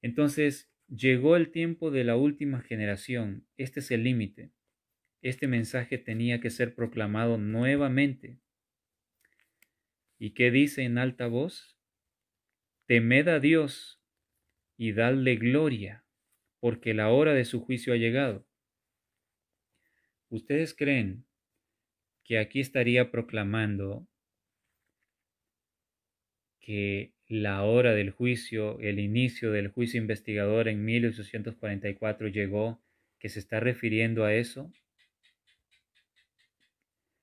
Speaker 1: Entonces, llegó el tiempo de la última generación, este es el límite este mensaje tenía que ser proclamado nuevamente. ¿Y qué dice en alta voz? Temed a Dios y dadle gloria, porque la hora de su juicio ha llegado. ¿Ustedes creen que aquí estaría proclamando que la hora del juicio, el inicio del juicio investigador en 1844 llegó, que se está refiriendo a eso?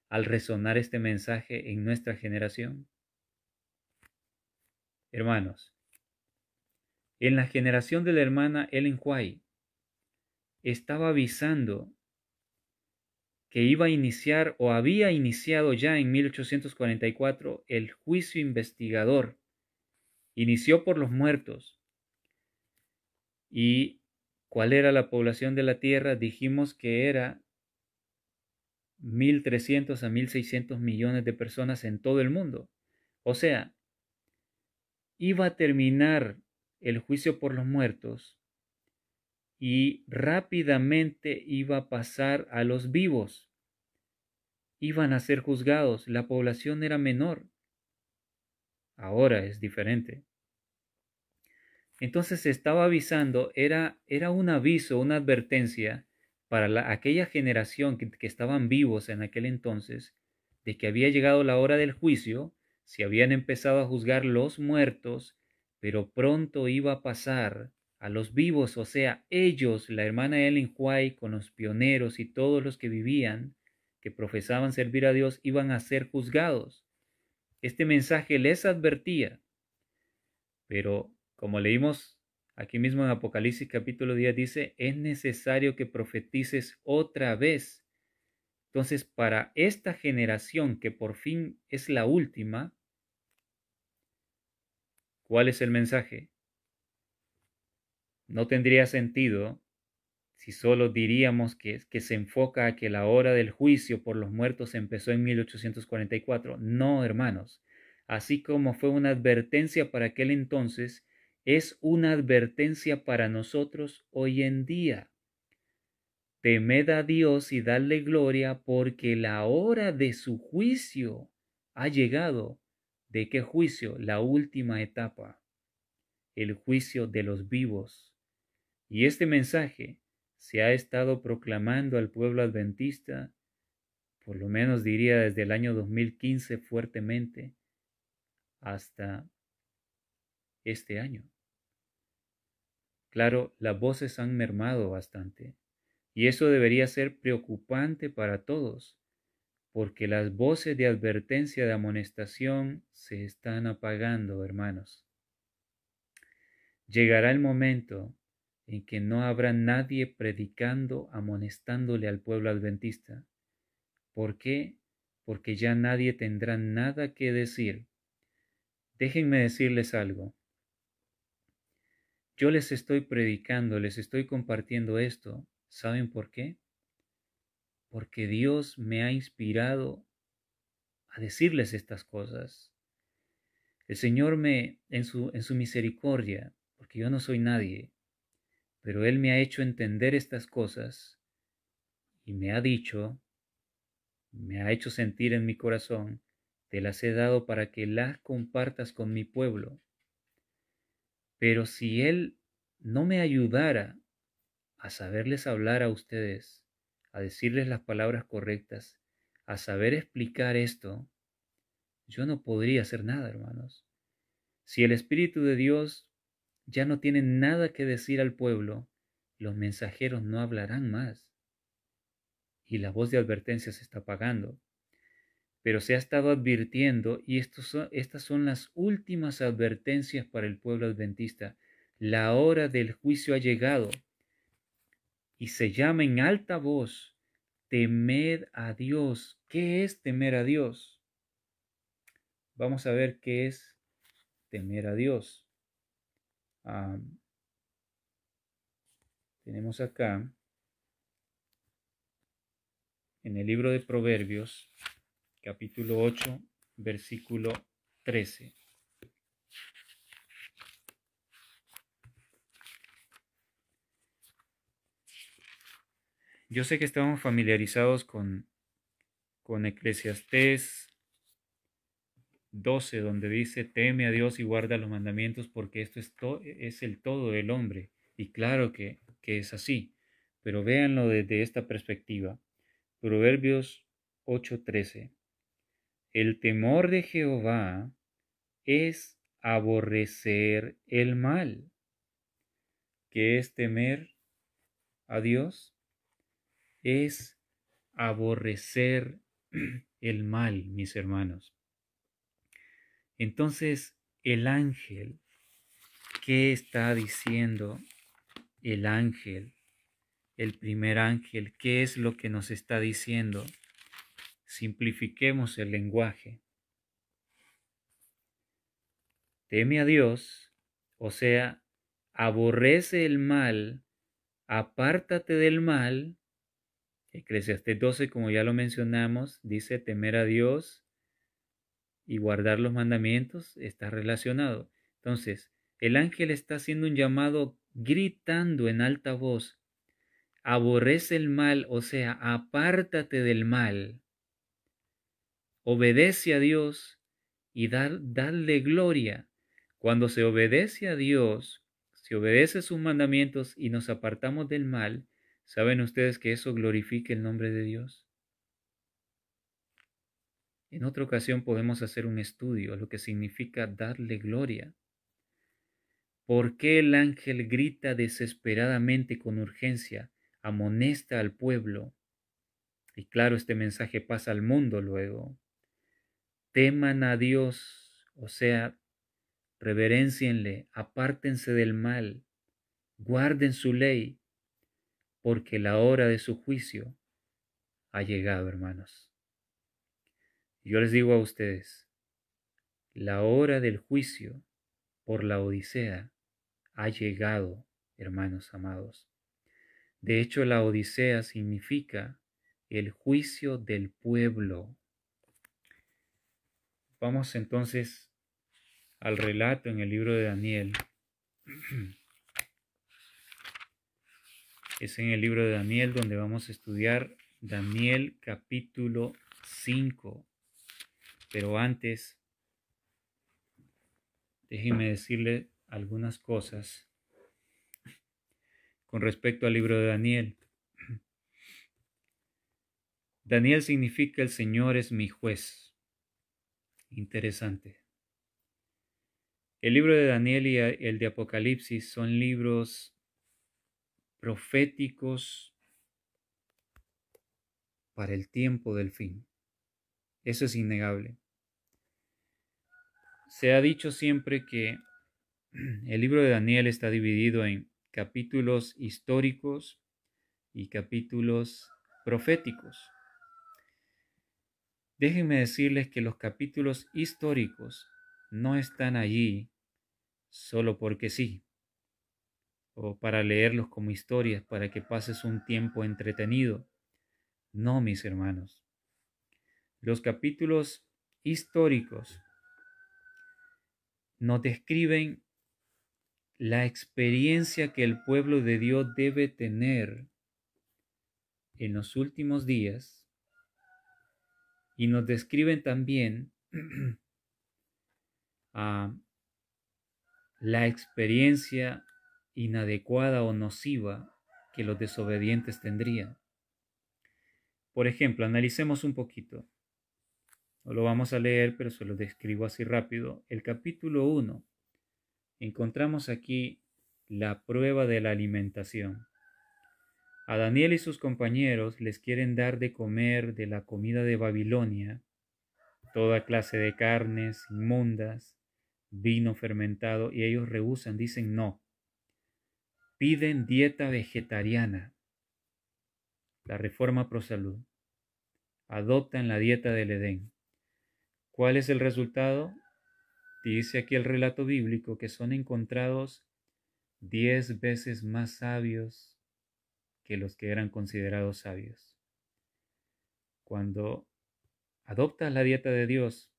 Speaker 1: al resonar este mensaje en nuestra generación? Hermanos, en la generación de la hermana Ellen White estaba avisando que iba a iniciar o había iniciado ya en 1844 el juicio investigador. Inició por los muertos. ¿Y cuál era la población de la tierra? Dijimos que era 1.300 a 1.600 millones de personas en todo el mundo. O sea, iba a terminar el juicio por los muertos y rápidamente iba a pasar a los vivos. Iban a ser juzgados, la población era menor. Ahora es diferente. Entonces se estaba avisando, era, era un aviso, una advertencia para aquella generación que, estaban vivos en aquel entonces, de que había llegado la hora del juicio, se habían empezado a juzgar los muertos, pero pronto iba a pasar a los vivos, o sea, ellos, la hermana Ellen White, con los pioneros y todos los que vivían, que profesaban servir a Dios, iban a ser juzgados. Este mensaje les advertía, pero como leímos Aquí mismo en Apocalipsis capítulo 10 dice, es necesario que profetices otra vez. Entonces, para esta generación que por fin es la última, ¿cuál es el mensaje? No tendría sentido si solo diríamos que, que se enfoca a que la hora del juicio por los muertos empezó en 1844. No, hermanos. Así como fue una advertencia para aquel entonces, es una advertencia para nosotros hoy en día. Temed a Dios y dadle gloria porque la hora de su juicio ha llegado. ¿De qué juicio? La última etapa, el juicio de los vivos. Y este mensaje se ha estado proclamando al pueblo adventista, por lo menos diría desde el año 2015 fuertemente, hasta este año. Claro, las voces han mermado bastante. Y eso debería ser preocupante para todos, porque las voces de advertencia, de amonestación, se están apagando, hermanos. Llegará el momento en que no habrá nadie predicando, amonestándole al pueblo adventista. ¿Por qué? Porque ya nadie tendrá nada que decir. Déjenme decirles algo. Yo les estoy predicando, les estoy compartiendo esto. ¿Saben por qué? Porque Dios me ha inspirado a decirles estas cosas. El Señor me, en su, en su misericordia, porque yo no soy nadie, pero Él me ha hecho entender estas cosas y me ha dicho, me ha hecho sentir en mi corazón, te las he dado para que las compartas con mi pueblo. Pero si Él no me ayudara a saberles hablar a ustedes, a decirles las palabras correctas, a saber explicar esto, yo no podría hacer nada, hermanos. Si el Espíritu de Dios ya no tiene nada que decir al pueblo, los mensajeros no hablarán más. Y la voz de advertencia se está apagando pero se ha estado advirtiendo y estas son las últimas advertencias para el pueblo adventista. La hora del juicio ha llegado y se llama en alta voz, temed a Dios. ¿Qué es temer a Dios? Vamos a ver qué es temer a Dios. Ah, tenemos acá en el libro de Proverbios capítulo 8, versículo 13. Yo sé que estamos familiarizados con, con Eclesiastés 12, donde dice, teme a Dios y guarda los mandamientos porque esto es, es el todo del hombre. Y claro que, que es así, pero véanlo desde esta perspectiva. Proverbios 8:13. El temor de Jehová es aborrecer el mal. ¿Qué es temer a Dios? Es aborrecer el mal, mis hermanos. Entonces, el ángel, ¿qué está diciendo el ángel? El primer ángel, ¿qué es lo que nos está diciendo? Simplifiquemos el lenguaje. Teme a Dios, o sea, aborrece el mal, apártate del mal. Eclesiastes 12, como ya lo mencionamos, dice temer a Dios y guardar los mandamientos está relacionado. Entonces, el ángel está haciendo un llamado gritando en alta voz, aborrece el mal, o sea, apártate del mal obedece a Dios y dar, darle gloria. Cuando se obedece a Dios, se obedece sus mandamientos y nos apartamos del mal, ¿saben ustedes que eso glorifica el nombre de Dios? En otra ocasión podemos hacer un estudio a lo que significa darle gloria. ¿Por qué el ángel grita desesperadamente con urgencia, amonesta al pueblo? Y claro, este mensaje pasa al mundo luego teman a Dios, o sea, reverencienle, apártense del mal, guarden su ley, porque la hora de su juicio ha llegado, hermanos. Yo les digo a ustedes, la hora del juicio por la Odisea ha llegado, hermanos amados. De hecho, la Odisea significa el juicio del pueblo, Vamos entonces al relato en el libro de Daniel. Es en el libro de Daniel donde vamos a estudiar Daniel capítulo 5. Pero antes, déjenme decirle algunas cosas con respecto al libro de Daniel. Daniel significa el Señor es mi juez interesante. El libro de Daniel y el de Apocalipsis son libros proféticos para el tiempo del fin. Eso es innegable. Se ha dicho siempre que el libro de Daniel está dividido en capítulos históricos y capítulos proféticos. Déjenme decirles que los capítulos históricos no están allí solo porque sí, o para leerlos como historias, para que pases un tiempo entretenido. No, mis hermanos. Los capítulos históricos nos describen la experiencia que el pueblo de Dios debe tener en los últimos días y nos describen también ah, la experiencia inadecuada o nociva que los desobedientes tendrían. Por ejemplo, analicemos un poquito. No lo vamos a leer, pero se lo describo así rápido. El capítulo 1. Encontramos aquí la prueba de la alimentación. A Daniel y sus compañeros les quieren dar de comer de la comida de Babilonia, toda clase de carnes inmundas, vino fermentado, y ellos rehusan, dicen no. Piden dieta vegetariana. La reforma pro salud. Adoptan la dieta del Edén. ¿Cuál es el resultado? Dice aquí el relato bíblico que son encontrados diez veces más sabios que los que eran considerados sabios. Cuando adoptas la dieta de Dios,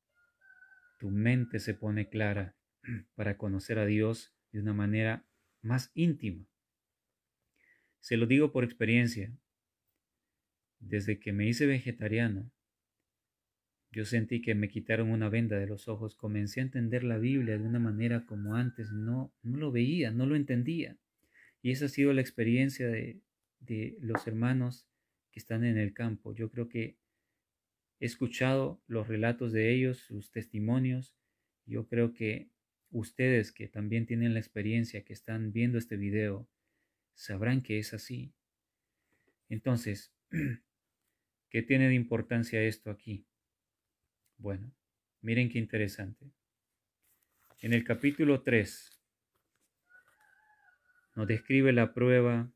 Speaker 1: tu mente se pone clara para conocer a Dios de una manera más íntima. Se lo digo por experiencia. Desde que me hice vegetariano, yo sentí que me quitaron una venda de los ojos. Comencé a entender la Biblia de una manera como antes no, no lo veía, no lo entendía. Y esa ha sido la experiencia de, de los hermanos que están en el campo. Yo creo que he escuchado los relatos de ellos, sus testimonios. Yo creo que ustedes que también tienen la experiencia, que están viendo este video, sabrán que es así. Entonces, ¿qué tiene de importancia esto aquí? Bueno, miren qué interesante. En el capítulo 3 nos describe la prueba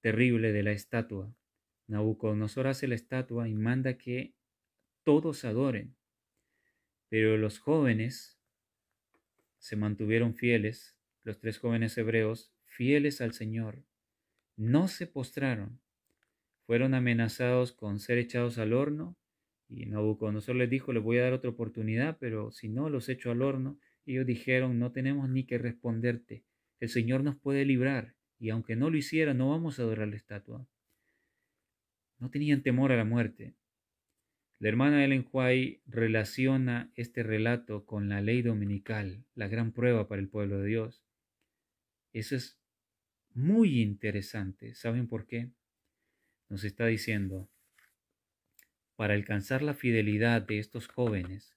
Speaker 1: terrible de la estatua. Nabucodonosor hace la estatua y manda que todos adoren. Pero los jóvenes se mantuvieron fieles, los tres jóvenes hebreos, fieles al Señor. No se postraron. Fueron amenazados con ser echados al horno. Y Nabucodonosor les dijo, les voy a dar otra oportunidad, pero si no, los echo al horno. Ellos dijeron, no tenemos ni que responderte. El Señor nos puede librar y aunque no lo hiciera, no vamos a adorar la estatua. No tenían temor a la muerte. La hermana Ellen White relaciona este relato con la ley dominical, la gran prueba para el pueblo de Dios. Eso es muy interesante. ¿Saben por qué? Nos está diciendo, para alcanzar la fidelidad de estos jóvenes,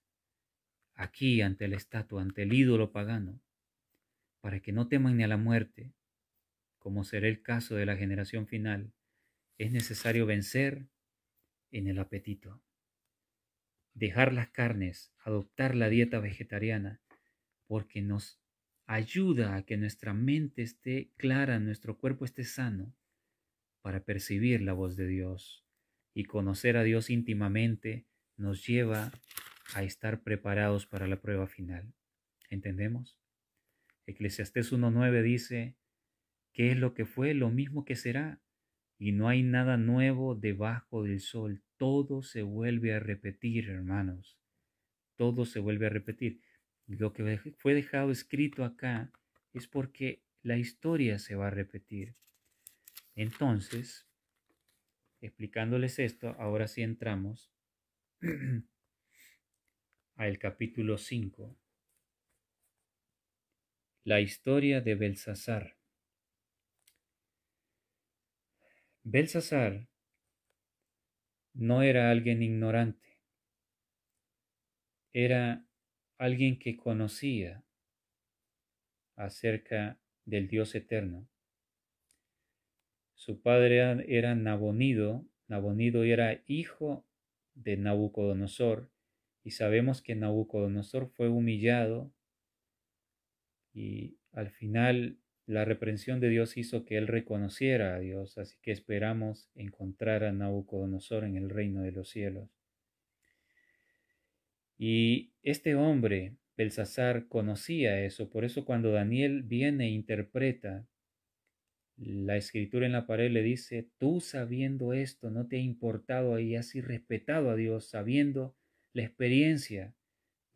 Speaker 1: aquí ante la estatua, ante el ídolo pagano, para que no teman ni a la muerte, como será el caso de la generación final, es necesario vencer en el apetito. Dejar las carnes, adoptar la dieta vegetariana, porque nos ayuda a que nuestra mente esté clara, nuestro cuerpo esté sano, para percibir la voz de Dios. Y conocer a Dios íntimamente nos lleva a estar preparados para la prueba final. ¿Entendemos? Eclesiastés 1.9 dice, qué es lo que fue, lo mismo que será, y no hay nada nuevo debajo del sol. Todo se vuelve a repetir, hermanos. Todo se vuelve a repetir. Lo que fue dejado escrito acá es porque la historia se va a repetir. Entonces, explicándoles esto, ahora sí entramos al capítulo 5. La historia de Belsasar. Belsasar no era alguien ignorante, era alguien que conocía acerca del Dios eterno. Su padre era Nabonido, Nabonido era hijo de Nabucodonosor y sabemos que Nabucodonosor fue humillado y al final la reprensión de Dios hizo que él reconociera a Dios, así que esperamos encontrar a Nabucodonosor en el reino de los cielos. Y este hombre, Belsasar, conocía eso, por eso cuando Daniel viene e interpreta, la escritura en la pared le dice, tú sabiendo esto, no te ha importado y has irrespetado a Dios, sabiendo la experiencia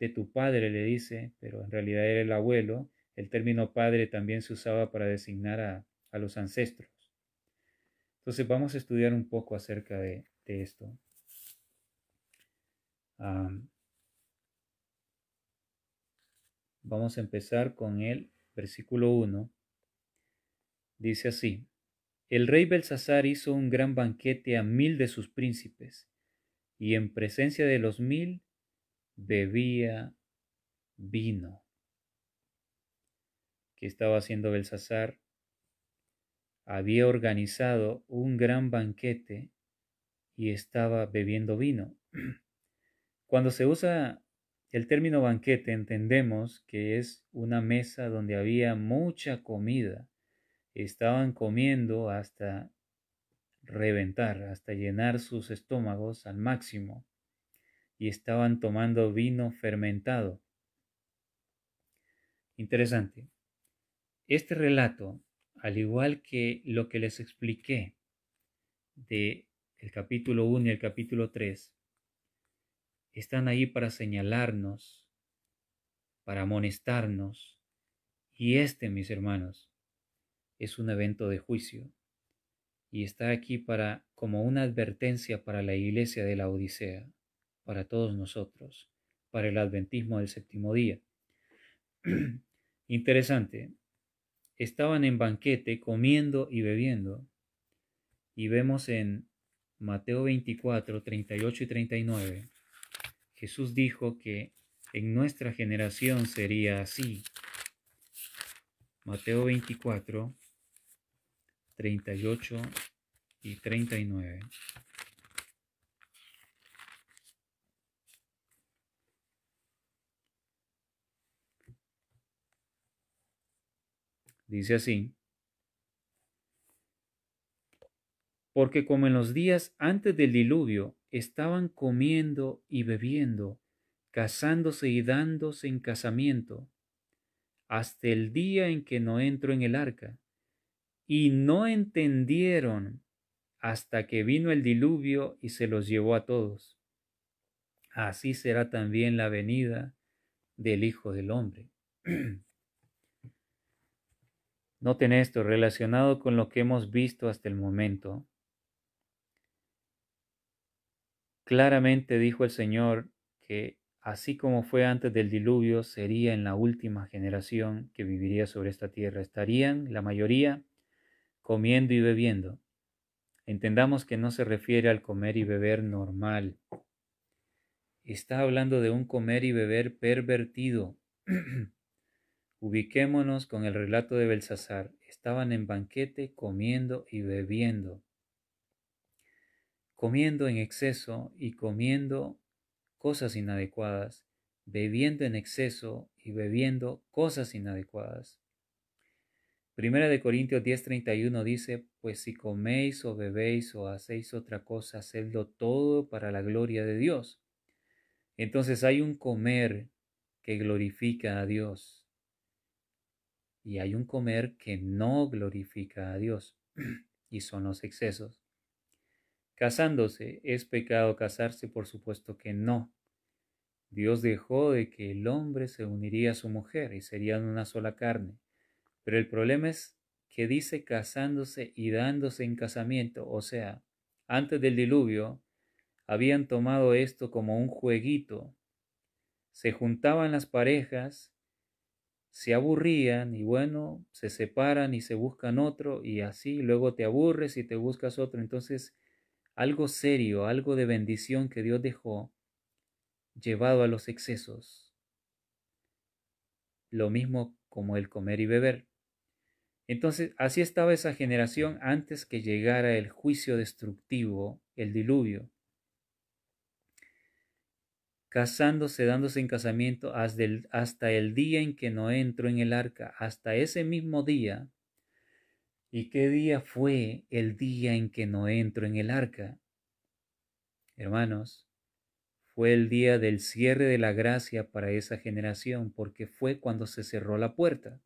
Speaker 1: de tu padre, le dice, pero en realidad era el abuelo, el término padre también se usaba para designar a, los ancestros. Entonces vamos a estudiar un poco acerca de, esto. vamos a empezar con el versículo 1. Dice así, el rey Belsasar hizo un gran banquete a mil de sus príncipes, y en presencia de los mil bebía vino que estaba haciendo Belsasar, había organizado un gran banquete y estaba bebiendo vino. Cuando se usa el término banquete entendemos que es una mesa donde había mucha comida. Estaban comiendo hasta reventar, hasta llenar sus estómagos al máximo. Y estaban tomando vino fermentado. Interesante. Este relato, al igual que lo que les expliqué de el capítulo 1 y el capítulo 3, están ahí para señalarnos, para amonestarnos, y este, mis hermanos, es un evento de juicio y está aquí para como una advertencia para la iglesia de la Odisea, para todos nosotros, para el adventismo del séptimo día. Interesante, estaban en banquete comiendo y bebiendo. Y vemos en Mateo 24, 38 y 39, Jesús dijo que en nuestra generación sería así. Mateo 24, 38 y 39. Dice así, porque como en los días antes del diluvio estaban comiendo y bebiendo, casándose y dándose en casamiento, hasta el día en que no entró en el arca, y no entendieron hasta que vino el diluvio y se los llevó a todos. Así será también la venida del Hijo del Hombre. Noten esto relacionado con lo que hemos visto hasta el momento. Claramente dijo el Señor que así como fue antes del diluvio, sería en la última generación que viviría sobre esta tierra. Estarían la mayoría comiendo y bebiendo. Entendamos que no se refiere al comer y beber normal. Está hablando de un comer y beber pervertido. Ubiquémonos con el relato de Belsasar. Estaban en banquete comiendo y bebiendo. Comiendo en exceso y comiendo cosas inadecuadas, bebiendo en exceso y bebiendo cosas inadecuadas. Primera de Corintios 10:31 dice, pues si coméis o bebéis o hacéis otra cosa, hacedlo todo para la gloria de Dios. Entonces hay un comer que glorifica a Dios, y hay un comer que no glorifica a Dios, y son los excesos. Casándose, ¿es pecado casarse? Por supuesto que no. Dios dejó de que el hombre se uniría a su mujer y serían una sola carne. Pero el problema es que dice casándose y dándose en casamiento, o sea, antes del diluvio, habían tomado esto como un jueguito. Se juntaban las parejas se aburrían y bueno, se separan y se buscan otro y así, luego te aburres y te buscas otro. Entonces, algo serio, algo de bendición que Dios dejó, llevado a los excesos. Lo mismo como el comer y beber. Entonces, así estaba esa generación antes que llegara el juicio destructivo, el diluvio casándose, dándose en casamiento hasta el, hasta el día en que no entro en el arca, hasta ese mismo día. ¿Y qué día fue el día en que no entro en el arca? Hermanos, fue el día del cierre de la gracia para esa generación, porque fue cuando se cerró la puerta.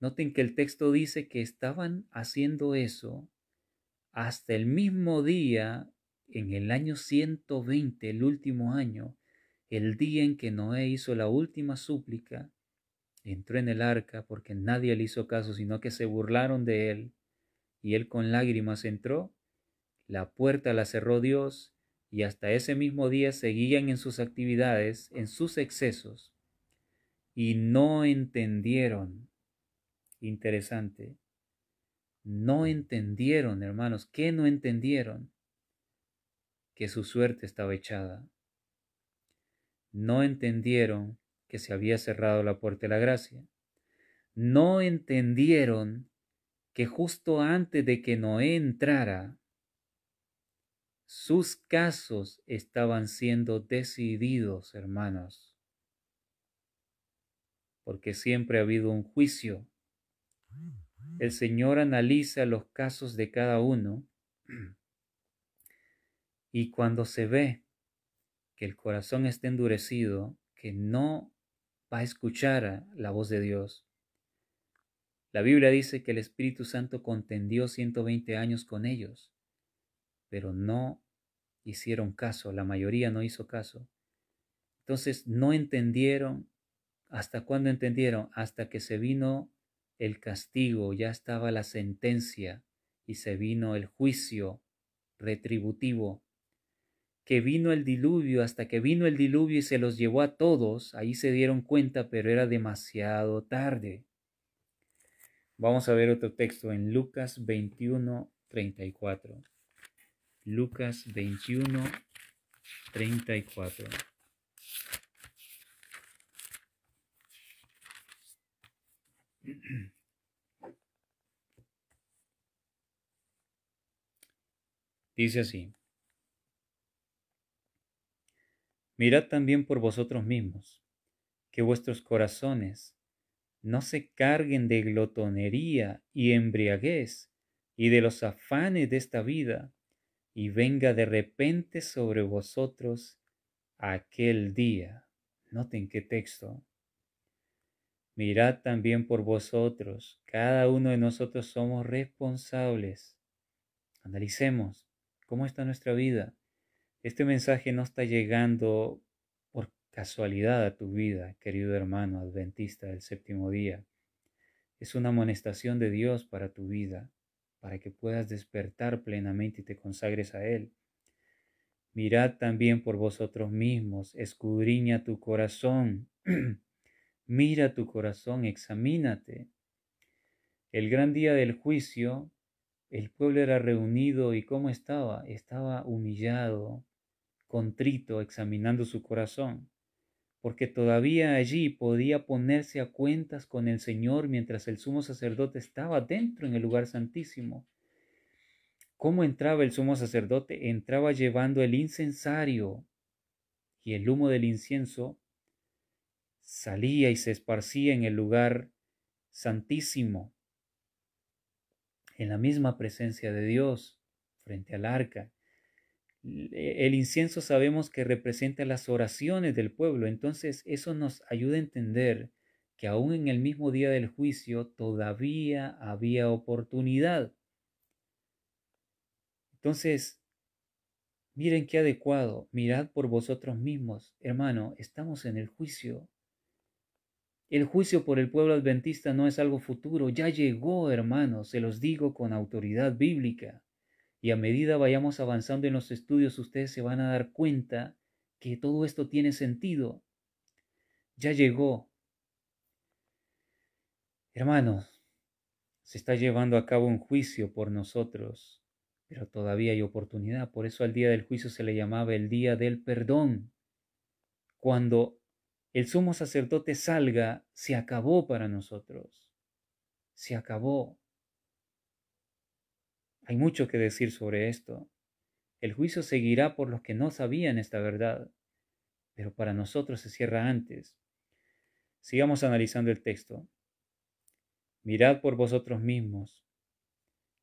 Speaker 1: Noten que el texto dice que estaban haciendo eso hasta el mismo día, en el año 120, el último año, el día en que Noé hizo la última súplica, entró en el arca porque nadie le hizo caso, sino que se burlaron de él, y él con lágrimas entró, la puerta la cerró Dios, y hasta ese mismo día seguían en sus actividades, en sus excesos, y no entendieron. Interesante. No entendieron, hermanos, ¿qué no entendieron? Que su suerte estaba echada no entendieron que se había cerrado la puerta de la gracia. No entendieron que justo antes de que Noé entrara, sus casos estaban siendo decididos, hermanos, porque siempre ha habido un juicio. El Señor analiza los casos de cada uno y cuando se ve que el corazón esté endurecido, que no va a escuchar la voz de Dios. La Biblia dice que el Espíritu Santo contendió 120 años con ellos, pero no hicieron caso, la mayoría no hizo caso. Entonces no entendieron, ¿hasta cuándo entendieron? Hasta que se vino el castigo, ya estaba la sentencia y se vino el juicio retributivo que vino el diluvio, hasta que vino el diluvio y se los llevó a todos, ahí se dieron cuenta, pero era demasiado tarde. Vamos a ver otro texto en Lucas 21, 34. Lucas 21, 34. Dice así. Mirad también por vosotros mismos, que vuestros corazones no se carguen de glotonería y embriaguez y de los afanes de esta vida, y venga de repente sobre vosotros aquel día. Noten qué texto. Mirad también por vosotros. Cada uno de nosotros somos responsables. Analicemos cómo está nuestra vida. Este mensaje no está llegando por casualidad a tu vida, querido hermano adventista del séptimo día. Es una amonestación de Dios para tu vida, para que puedas despertar plenamente y te consagres a Él. Mirad también por vosotros mismos, escudriña tu corazón, mira tu corazón, examínate. El gran día del juicio, el pueblo era reunido y ¿cómo estaba? Estaba humillado, contrito examinando su corazón, porque todavía allí podía ponerse a cuentas con el Señor mientras el sumo sacerdote estaba dentro en el lugar santísimo. ¿Cómo entraba el sumo sacerdote? Entraba llevando el incensario y el humo del incienso salía y se esparcía en el lugar santísimo, en la misma presencia de Dios, frente al arca. E-, el incienso sabemos que representa las oraciones del pueblo, entonces eso nos ayuda a entender que aún en el mismo día del juicio todavía había oportunidad. Entonces, miren qué adecuado, mirad por vosotros mismos, hermano, estamos en el juicio. El juicio por el pueblo adventista no es algo futuro, ya llegó, hermano, se los digo con autoridad bíblica. Y a medida vayamos avanzando en los estudios, ustedes se van a dar cuenta que todo esto tiene sentido. Ya llegó. Hermanos, se está llevando a cabo un juicio por nosotros, pero todavía hay oportunidad. Por eso al día del juicio se le llamaba el día del perdón. Cuando el sumo sacerdote salga, se acabó para nosotros. Se acabó. Hay mucho que decir sobre esto. El juicio seguirá por los que no sabían esta verdad, pero para nosotros se cierra antes. Sigamos analizando el texto. Mirad por vosotros mismos,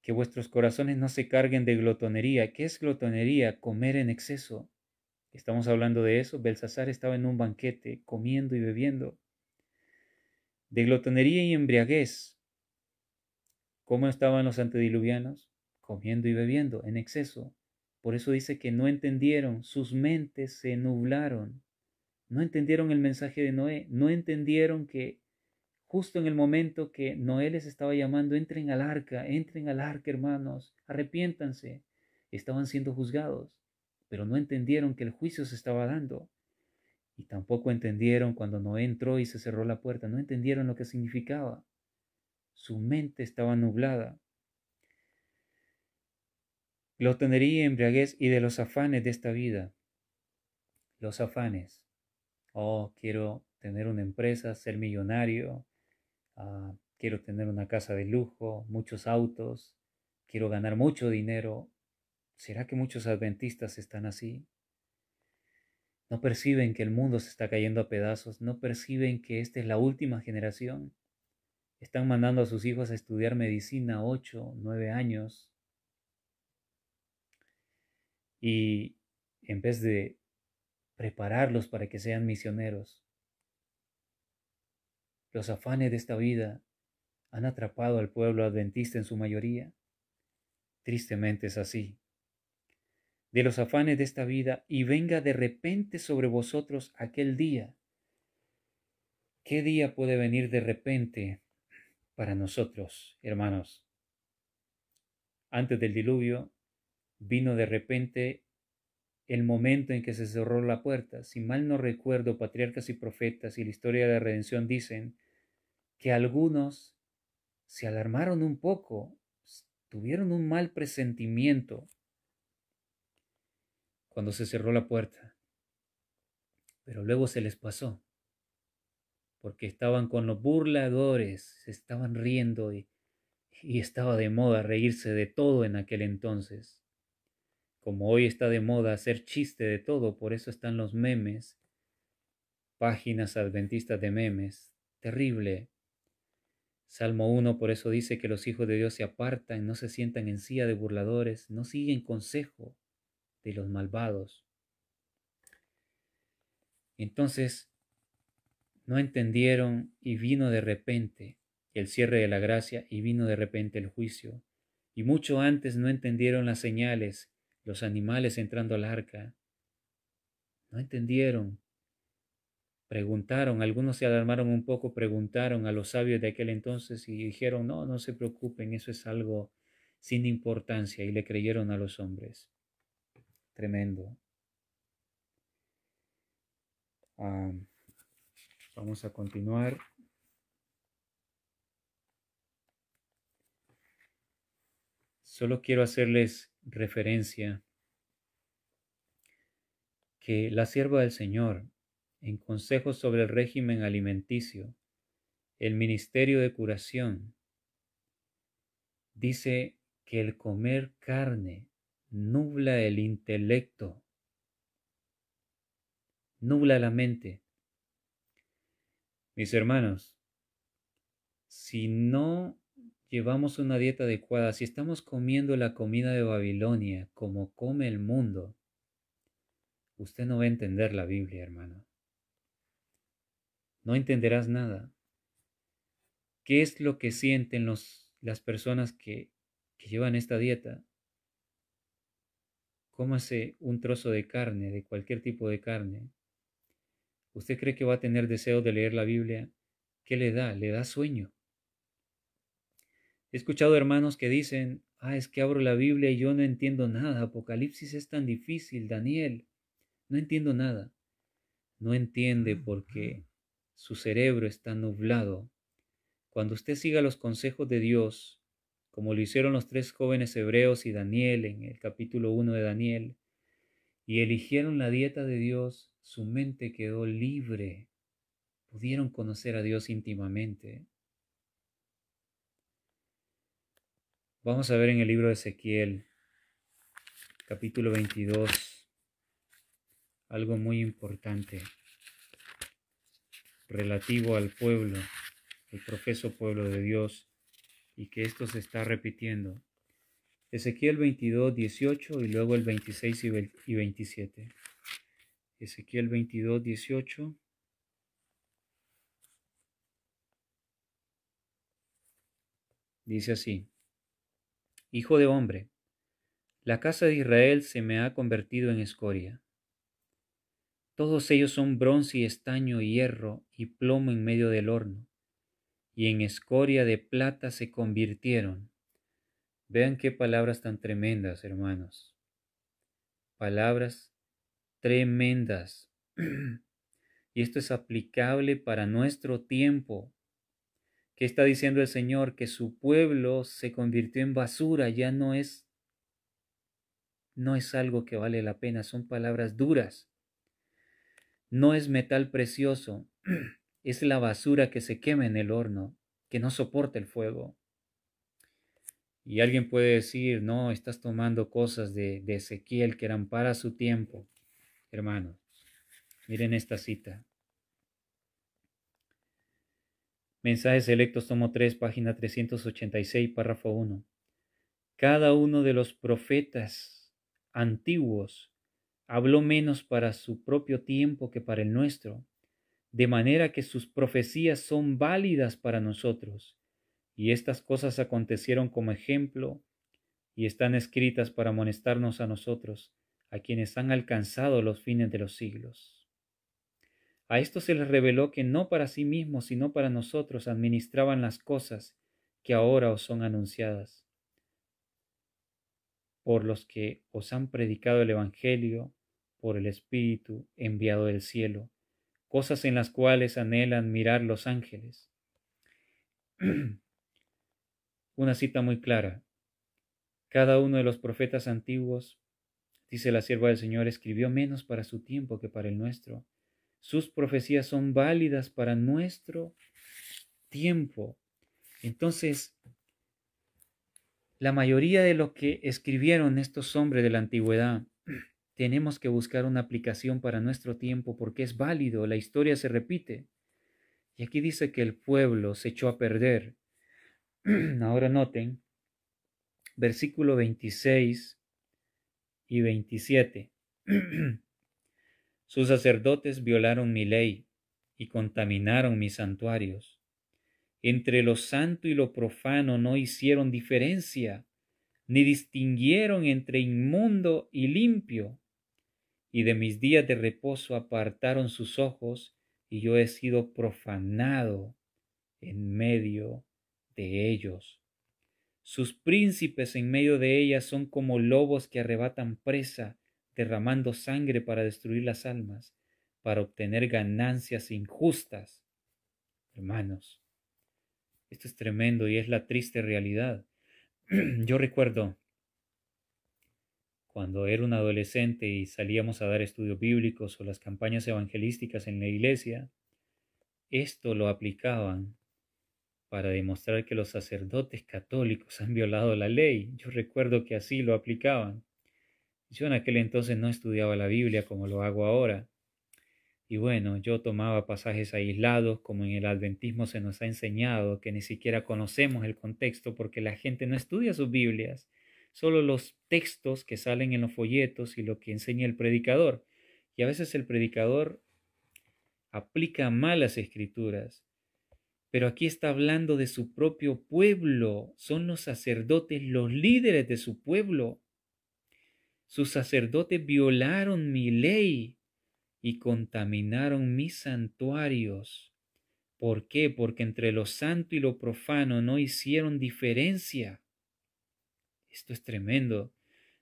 Speaker 1: que vuestros corazones no se carguen de glotonería. ¿Qué es glotonería? Comer en exceso. Estamos hablando de eso. Belsasar estaba en un banquete, comiendo y bebiendo. De glotonería y embriaguez. ¿Cómo estaban los antediluvianos? comiendo y bebiendo en exceso. Por eso dice que no entendieron, sus mentes se nublaron, no entendieron el mensaje de Noé, no entendieron que justo en el momento que Noé les estaba llamando, entren al arca, entren al arca hermanos, arrepiéntanse, estaban siendo juzgados, pero no entendieron que el juicio se estaba dando. Y tampoco entendieron cuando Noé entró y se cerró la puerta, no entendieron lo que significaba. Su mente estaba nublada. Lo en embriaguez y de los afanes de esta vida. Los afanes. Oh, quiero tener una empresa, ser millonario, ah, quiero tener una casa de lujo, muchos autos, quiero ganar mucho dinero. ¿Será que muchos adventistas están así? No perciben que el mundo se está cayendo a pedazos, no perciben que esta es la última generación. Están mandando a sus hijos a estudiar medicina ocho nueve años, y en vez de prepararlos para que sean misioneros, los afanes de esta vida han atrapado al pueblo adventista en su mayoría. Tristemente es así. De los afanes de esta vida y venga de repente sobre vosotros aquel día. ¿Qué día puede venir de repente para nosotros, hermanos? Antes del diluvio, Vino de repente el momento en que se cerró la puerta. Si mal no recuerdo, patriarcas y profetas y la historia de la redención dicen que algunos se alarmaron un poco, tuvieron un mal presentimiento cuando se cerró la puerta, pero luego se les pasó, porque estaban con los burladores, se estaban riendo y, estaba de moda reírse de todo en aquel entonces. Como hoy está de moda hacer chiste de todo, por eso están los memes, páginas adventistas de memes, terrible. Salmo 1 por eso dice que los hijos de Dios se apartan, no se sientan en silla de burladores, no siguen consejo de los malvados. Entonces, no entendieron y vino de repente el cierre de la gracia y vino de repente el juicio. Y mucho antes no entendieron las señales los animales entrando al arca. No entendieron. Preguntaron, algunos se alarmaron un poco, preguntaron a los sabios de aquel entonces y dijeron, no, no se preocupen, eso es algo sin importancia y le creyeron a los hombres. Tremendo. Ah, vamos a continuar. Solo quiero hacerles referencia que la sierva del Señor, en consejos sobre el régimen alimenticio, el ministerio de curación, dice que el comer carne nubla el intelecto, nubla la mente. Mis hermanos, si no llevamos una dieta adecuada, si estamos comiendo la comida de Babilonia como come el mundo, usted no va a entender la Biblia, hermano. No entenderás nada. ¿Qué es lo que sienten los, las personas que, que llevan esta dieta? Cómase un trozo de carne, de cualquier tipo de carne. ¿Usted cree que va a tener deseo de leer la Biblia? ¿Qué le da? Le da sueño. He escuchado hermanos que dicen, ah, es que abro la Biblia y yo no entiendo nada, Apocalipsis es tan difícil, Daniel, no entiendo nada. No entiende porque su cerebro está nublado. Cuando usted siga los consejos de Dios, como lo hicieron los tres jóvenes hebreos y Daniel en el capítulo 1 de Daniel, y eligieron la dieta de Dios, su mente quedó libre. Pudieron conocer a Dios íntimamente. Vamos a ver en el libro de Ezequiel, capítulo 22, algo muy importante relativo al pueblo, el profeso pueblo de Dios, y que esto se está repitiendo. Ezequiel 22, 18 y luego el 26 y 27. Ezequiel 22, 18. Dice así. Hijo de hombre, la casa de Israel se me ha convertido en escoria. Todos ellos son bronce y estaño hierro y plomo en medio del horno, y en escoria de plata se convirtieron. Vean qué palabras tan tremendas, hermanos. Palabras tremendas. y esto es aplicable para nuestro tiempo, ¿Qué está diciendo el Señor? Que su pueblo se convirtió en basura, ya no es, no es algo que vale la pena, son palabras duras. No es metal precioso, es la basura que se quema en el horno, que no soporta el fuego. Y alguien puede decir, no, estás tomando cosas de, de Ezequiel que eran para su tiempo. Hermanos, miren esta cita. Mensajes Selectos, tomo 3, página 386, párrafo 1. Cada uno de los profetas antiguos habló menos para su propio tiempo que para el nuestro, de manera que sus profecías son válidas para nosotros. Y estas cosas acontecieron como ejemplo y están escritas para amonestarnos a nosotros, a quienes han alcanzado los fines de los siglos. A esto se les reveló que no para sí mismos, sino para nosotros administraban las cosas que ahora os son anunciadas por los que os han predicado el Evangelio, por el Espíritu enviado del cielo, cosas en las cuales anhelan mirar los ángeles. Una cita muy clara. Cada uno de los profetas antiguos, dice la sierva del Señor, escribió menos para su tiempo que para el nuestro, sus profecías son válidas para nuestro tiempo. Entonces, la mayoría de lo que escribieron estos hombres de la antigüedad, tenemos que buscar una aplicación para nuestro tiempo porque es válido, la historia se repite. Y aquí dice que el pueblo se echó a perder. Ahora noten, versículo 26 y 27. Sus sacerdotes violaron mi ley y contaminaron mis santuarios. Entre lo santo y lo profano no hicieron diferencia, ni distinguieron entre inmundo y limpio. Y de mis días de reposo apartaron sus ojos, y yo he sido profanado en medio de ellos. Sus príncipes en medio de ellas son como lobos que arrebatan presa, derramando sangre para destruir las almas, para obtener ganancias injustas. Hermanos, esto es tremendo y es la triste realidad. Yo recuerdo cuando era un adolescente y salíamos a dar estudios bíblicos o las campañas evangelísticas en la iglesia, esto lo aplicaban para demostrar que los sacerdotes católicos han violado la ley. Yo recuerdo que así lo aplicaban. Yo en aquel entonces no estudiaba la Biblia como lo hago ahora. Y bueno, yo tomaba pasajes aislados, como en el adventismo se nos ha enseñado, que ni siquiera conocemos el contexto porque la gente no estudia sus Biblias, solo los textos que salen en los folletos y lo que enseña el predicador. Y a veces el predicador aplica malas escrituras. Pero aquí está hablando de su propio pueblo, son los sacerdotes, los líderes de su pueblo sus sacerdotes violaron mi ley y contaminaron mis santuarios. ¿Por qué? Porque entre lo santo y lo profano no hicieron diferencia. Esto es tremendo.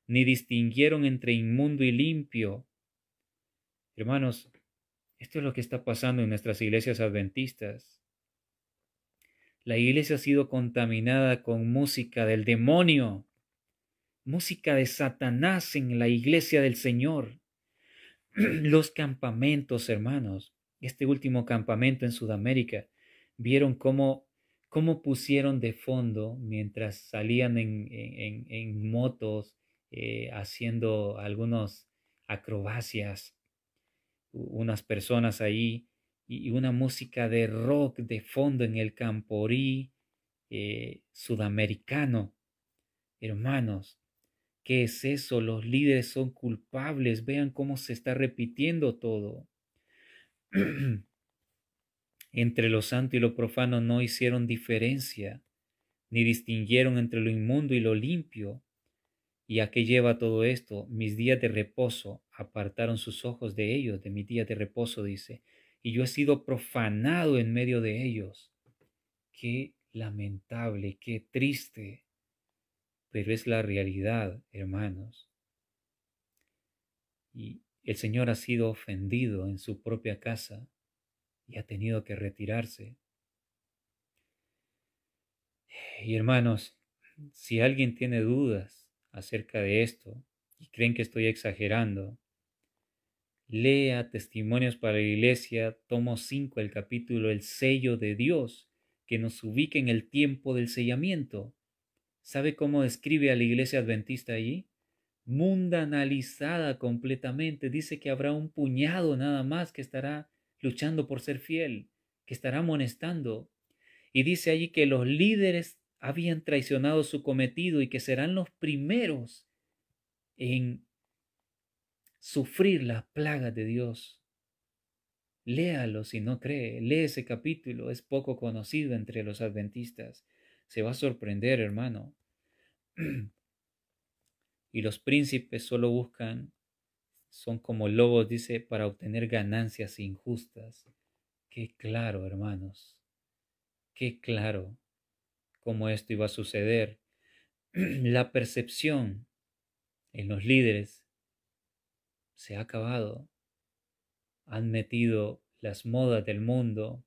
Speaker 1: Ni distinguieron entre inmundo y limpio. Hermanos, esto es lo que está pasando en nuestras iglesias adventistas. La iglesia ha sido contaminada con música del demonio música de Satanás en la iglesia del Señor. Los campamentos, hermanos, este último campamento en Sudamérica, vieron cómo, cómo pusieron de fondo mientras salían en, motos eh, haciendo algunas acrobacias, unas personas ahí, y una música de rock de fondo en el camporí eh, sudamericano. Hermanos, ¿Qué es eso? Los líderes son culpables. Vean cómo se está repitiendo todo. entre lo santo y lo profano no hicieron diferencia, ni distinguieron entre lo inmundo y lo limpio. ¿Y a qué lleva todo esto? Mis días de reposo apartaron sus ojos de ellos, de mis días de reposo, dice, y yo he sido profanado en medio de ellos. Qué lamentable, qué triste pero es la realidad, hermanos. Y el Señor ha sido ofendido en su propia casa y ha tenido que retirarse. Y hermanos, si alguien tiene dudas acerca de esto y creen que estoy exagerando, lea Testimonios para la Iglesia, tomo 5, el capítulo El sello de Dios, que nos ubique en el tiempo del sellamiento. ¿Sabe cómo describe a la iglesia adventista allí? Mundanalizada completamente. Dice que habrá un puñado nada más que estará luchando por ser fiel, que estará amonestando. Y dice allí que los líderes habían traicionado su cometido y que serán los primeros en sufrir las plagas de Dios. Léalo si no cree, lee ese capítulo, es poco conocido entre los adventistas se va a sorprender, hermano. y los príncipes solo buscan, son como lobos, dice, para obtener ganancias injustas. Qué claro, hermanos. Qué claro cómo esto iba a suceder. La percepción en los líderes se ha acabado. Han metido las modas del mundo,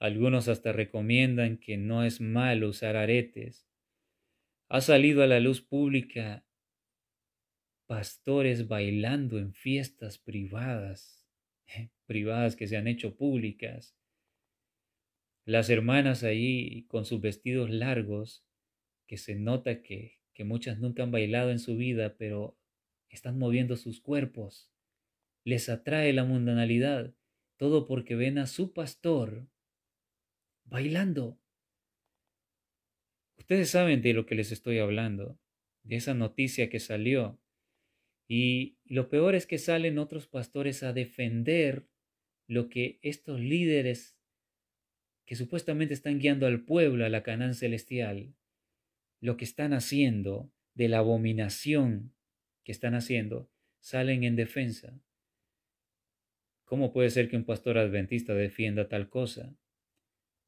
Speaker 1: algunos hasta recomiendan que no es malo usar aretes. Ha salido a la luz pública pastores bailando en fiestas privadas, privadas que se han hecho públicas. Las hermanas allí con sus vestidos largos, que se nota que, que muchas nunca han bailado en su vida, pero están moviendo sus cuerpos. Les atrae la mundanalidad, todo porque ven a su pastor bailando. Ustedes saben de lo que les estoy hablando, de esa noticia que salió. Y lo peor es que salen otros pastores a defender lo que estos líderes que supuestamente están guiando al pueblo a la Canaán celestial, lo que están haciendo, de la abominación que están haciendo, salen en defensa. ¿Cómo puede ser que un pastor adventista defienda tal cosa?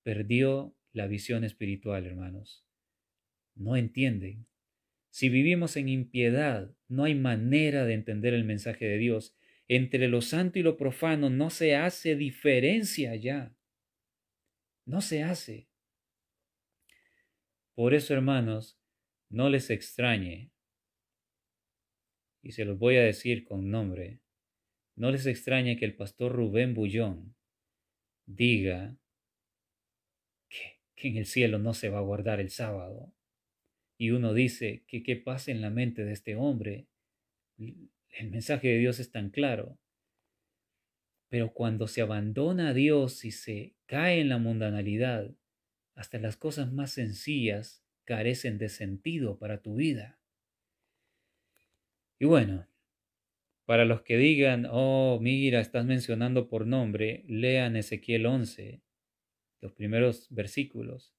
Speaker 1: perdió la visión espiritual, hermanos. No entienden. Si vivimos en impiedad, no hay manera de entender el mensaje de Dios. Entre lo santo y lo profano no se hace diferencia ya. No se hace. Por eso, hermanos, no les extrañe, y se los voy a decir con nombre, no les extrañe que el pastor Rubén Bullón diga en el cielo no se va a guardar el sábado. Y uno dice que qué pasa en la mente de este hombre. El mensaje de Dios es tan claro. Pero cuando se abandona a Dios y se cae en la mundanalidad, hasta las cosas más sencillas carecen de sentido para tu vida. Y bueno, para los que digan, oh, mira, estás mencionando por nombre, lean Ezequiel 11, los primeros versículos,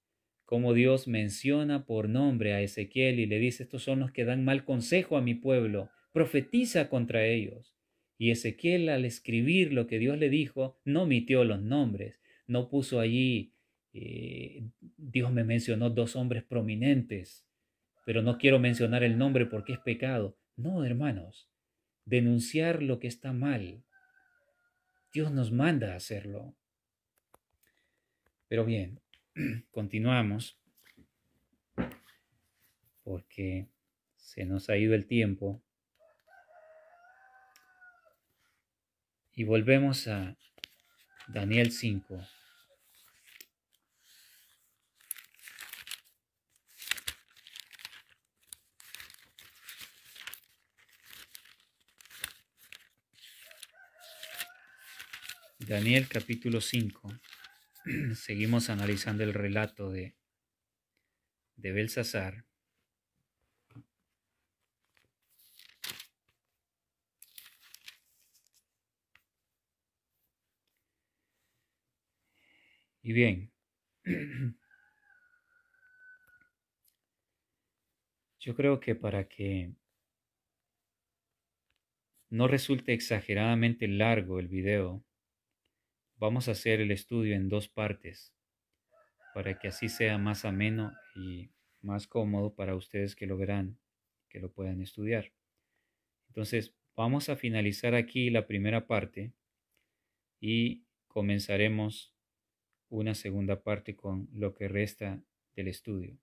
Speaker 1: cómo Dios menciona por nombre a Ezequiel y le dice, estos son los que dan mal consejo a mi pueblo, profetiza contra ellos. Y Ezequiel al escribir lo que Dios le dijo, no omitió los nombres, no puso allí, eh, Dios me mencionó dos hombres prominentes, pero no quiero mencionar el nombre porque es pecado. No, hermanos, denunciar lo que está mal. Dios nos manda a hacerlo. Pero bien, continuamos porque se nos ha ido el tiempo y volvemos a Daniel 5. Daniel capítulo 5. seguimos analizando el relato de, de Belsasar, Y bien, yo creo que para que no resulte exageradamente largo el video, Vamos a hacer el estudio en dos partes para que así sea más ameno y más cómodo para ustedes que lo verán, que lo puedan estudiar. Entonces, vamos a finalizar aquí la primera parte y comenzaremos una segunda parte con lo que resta del estudio.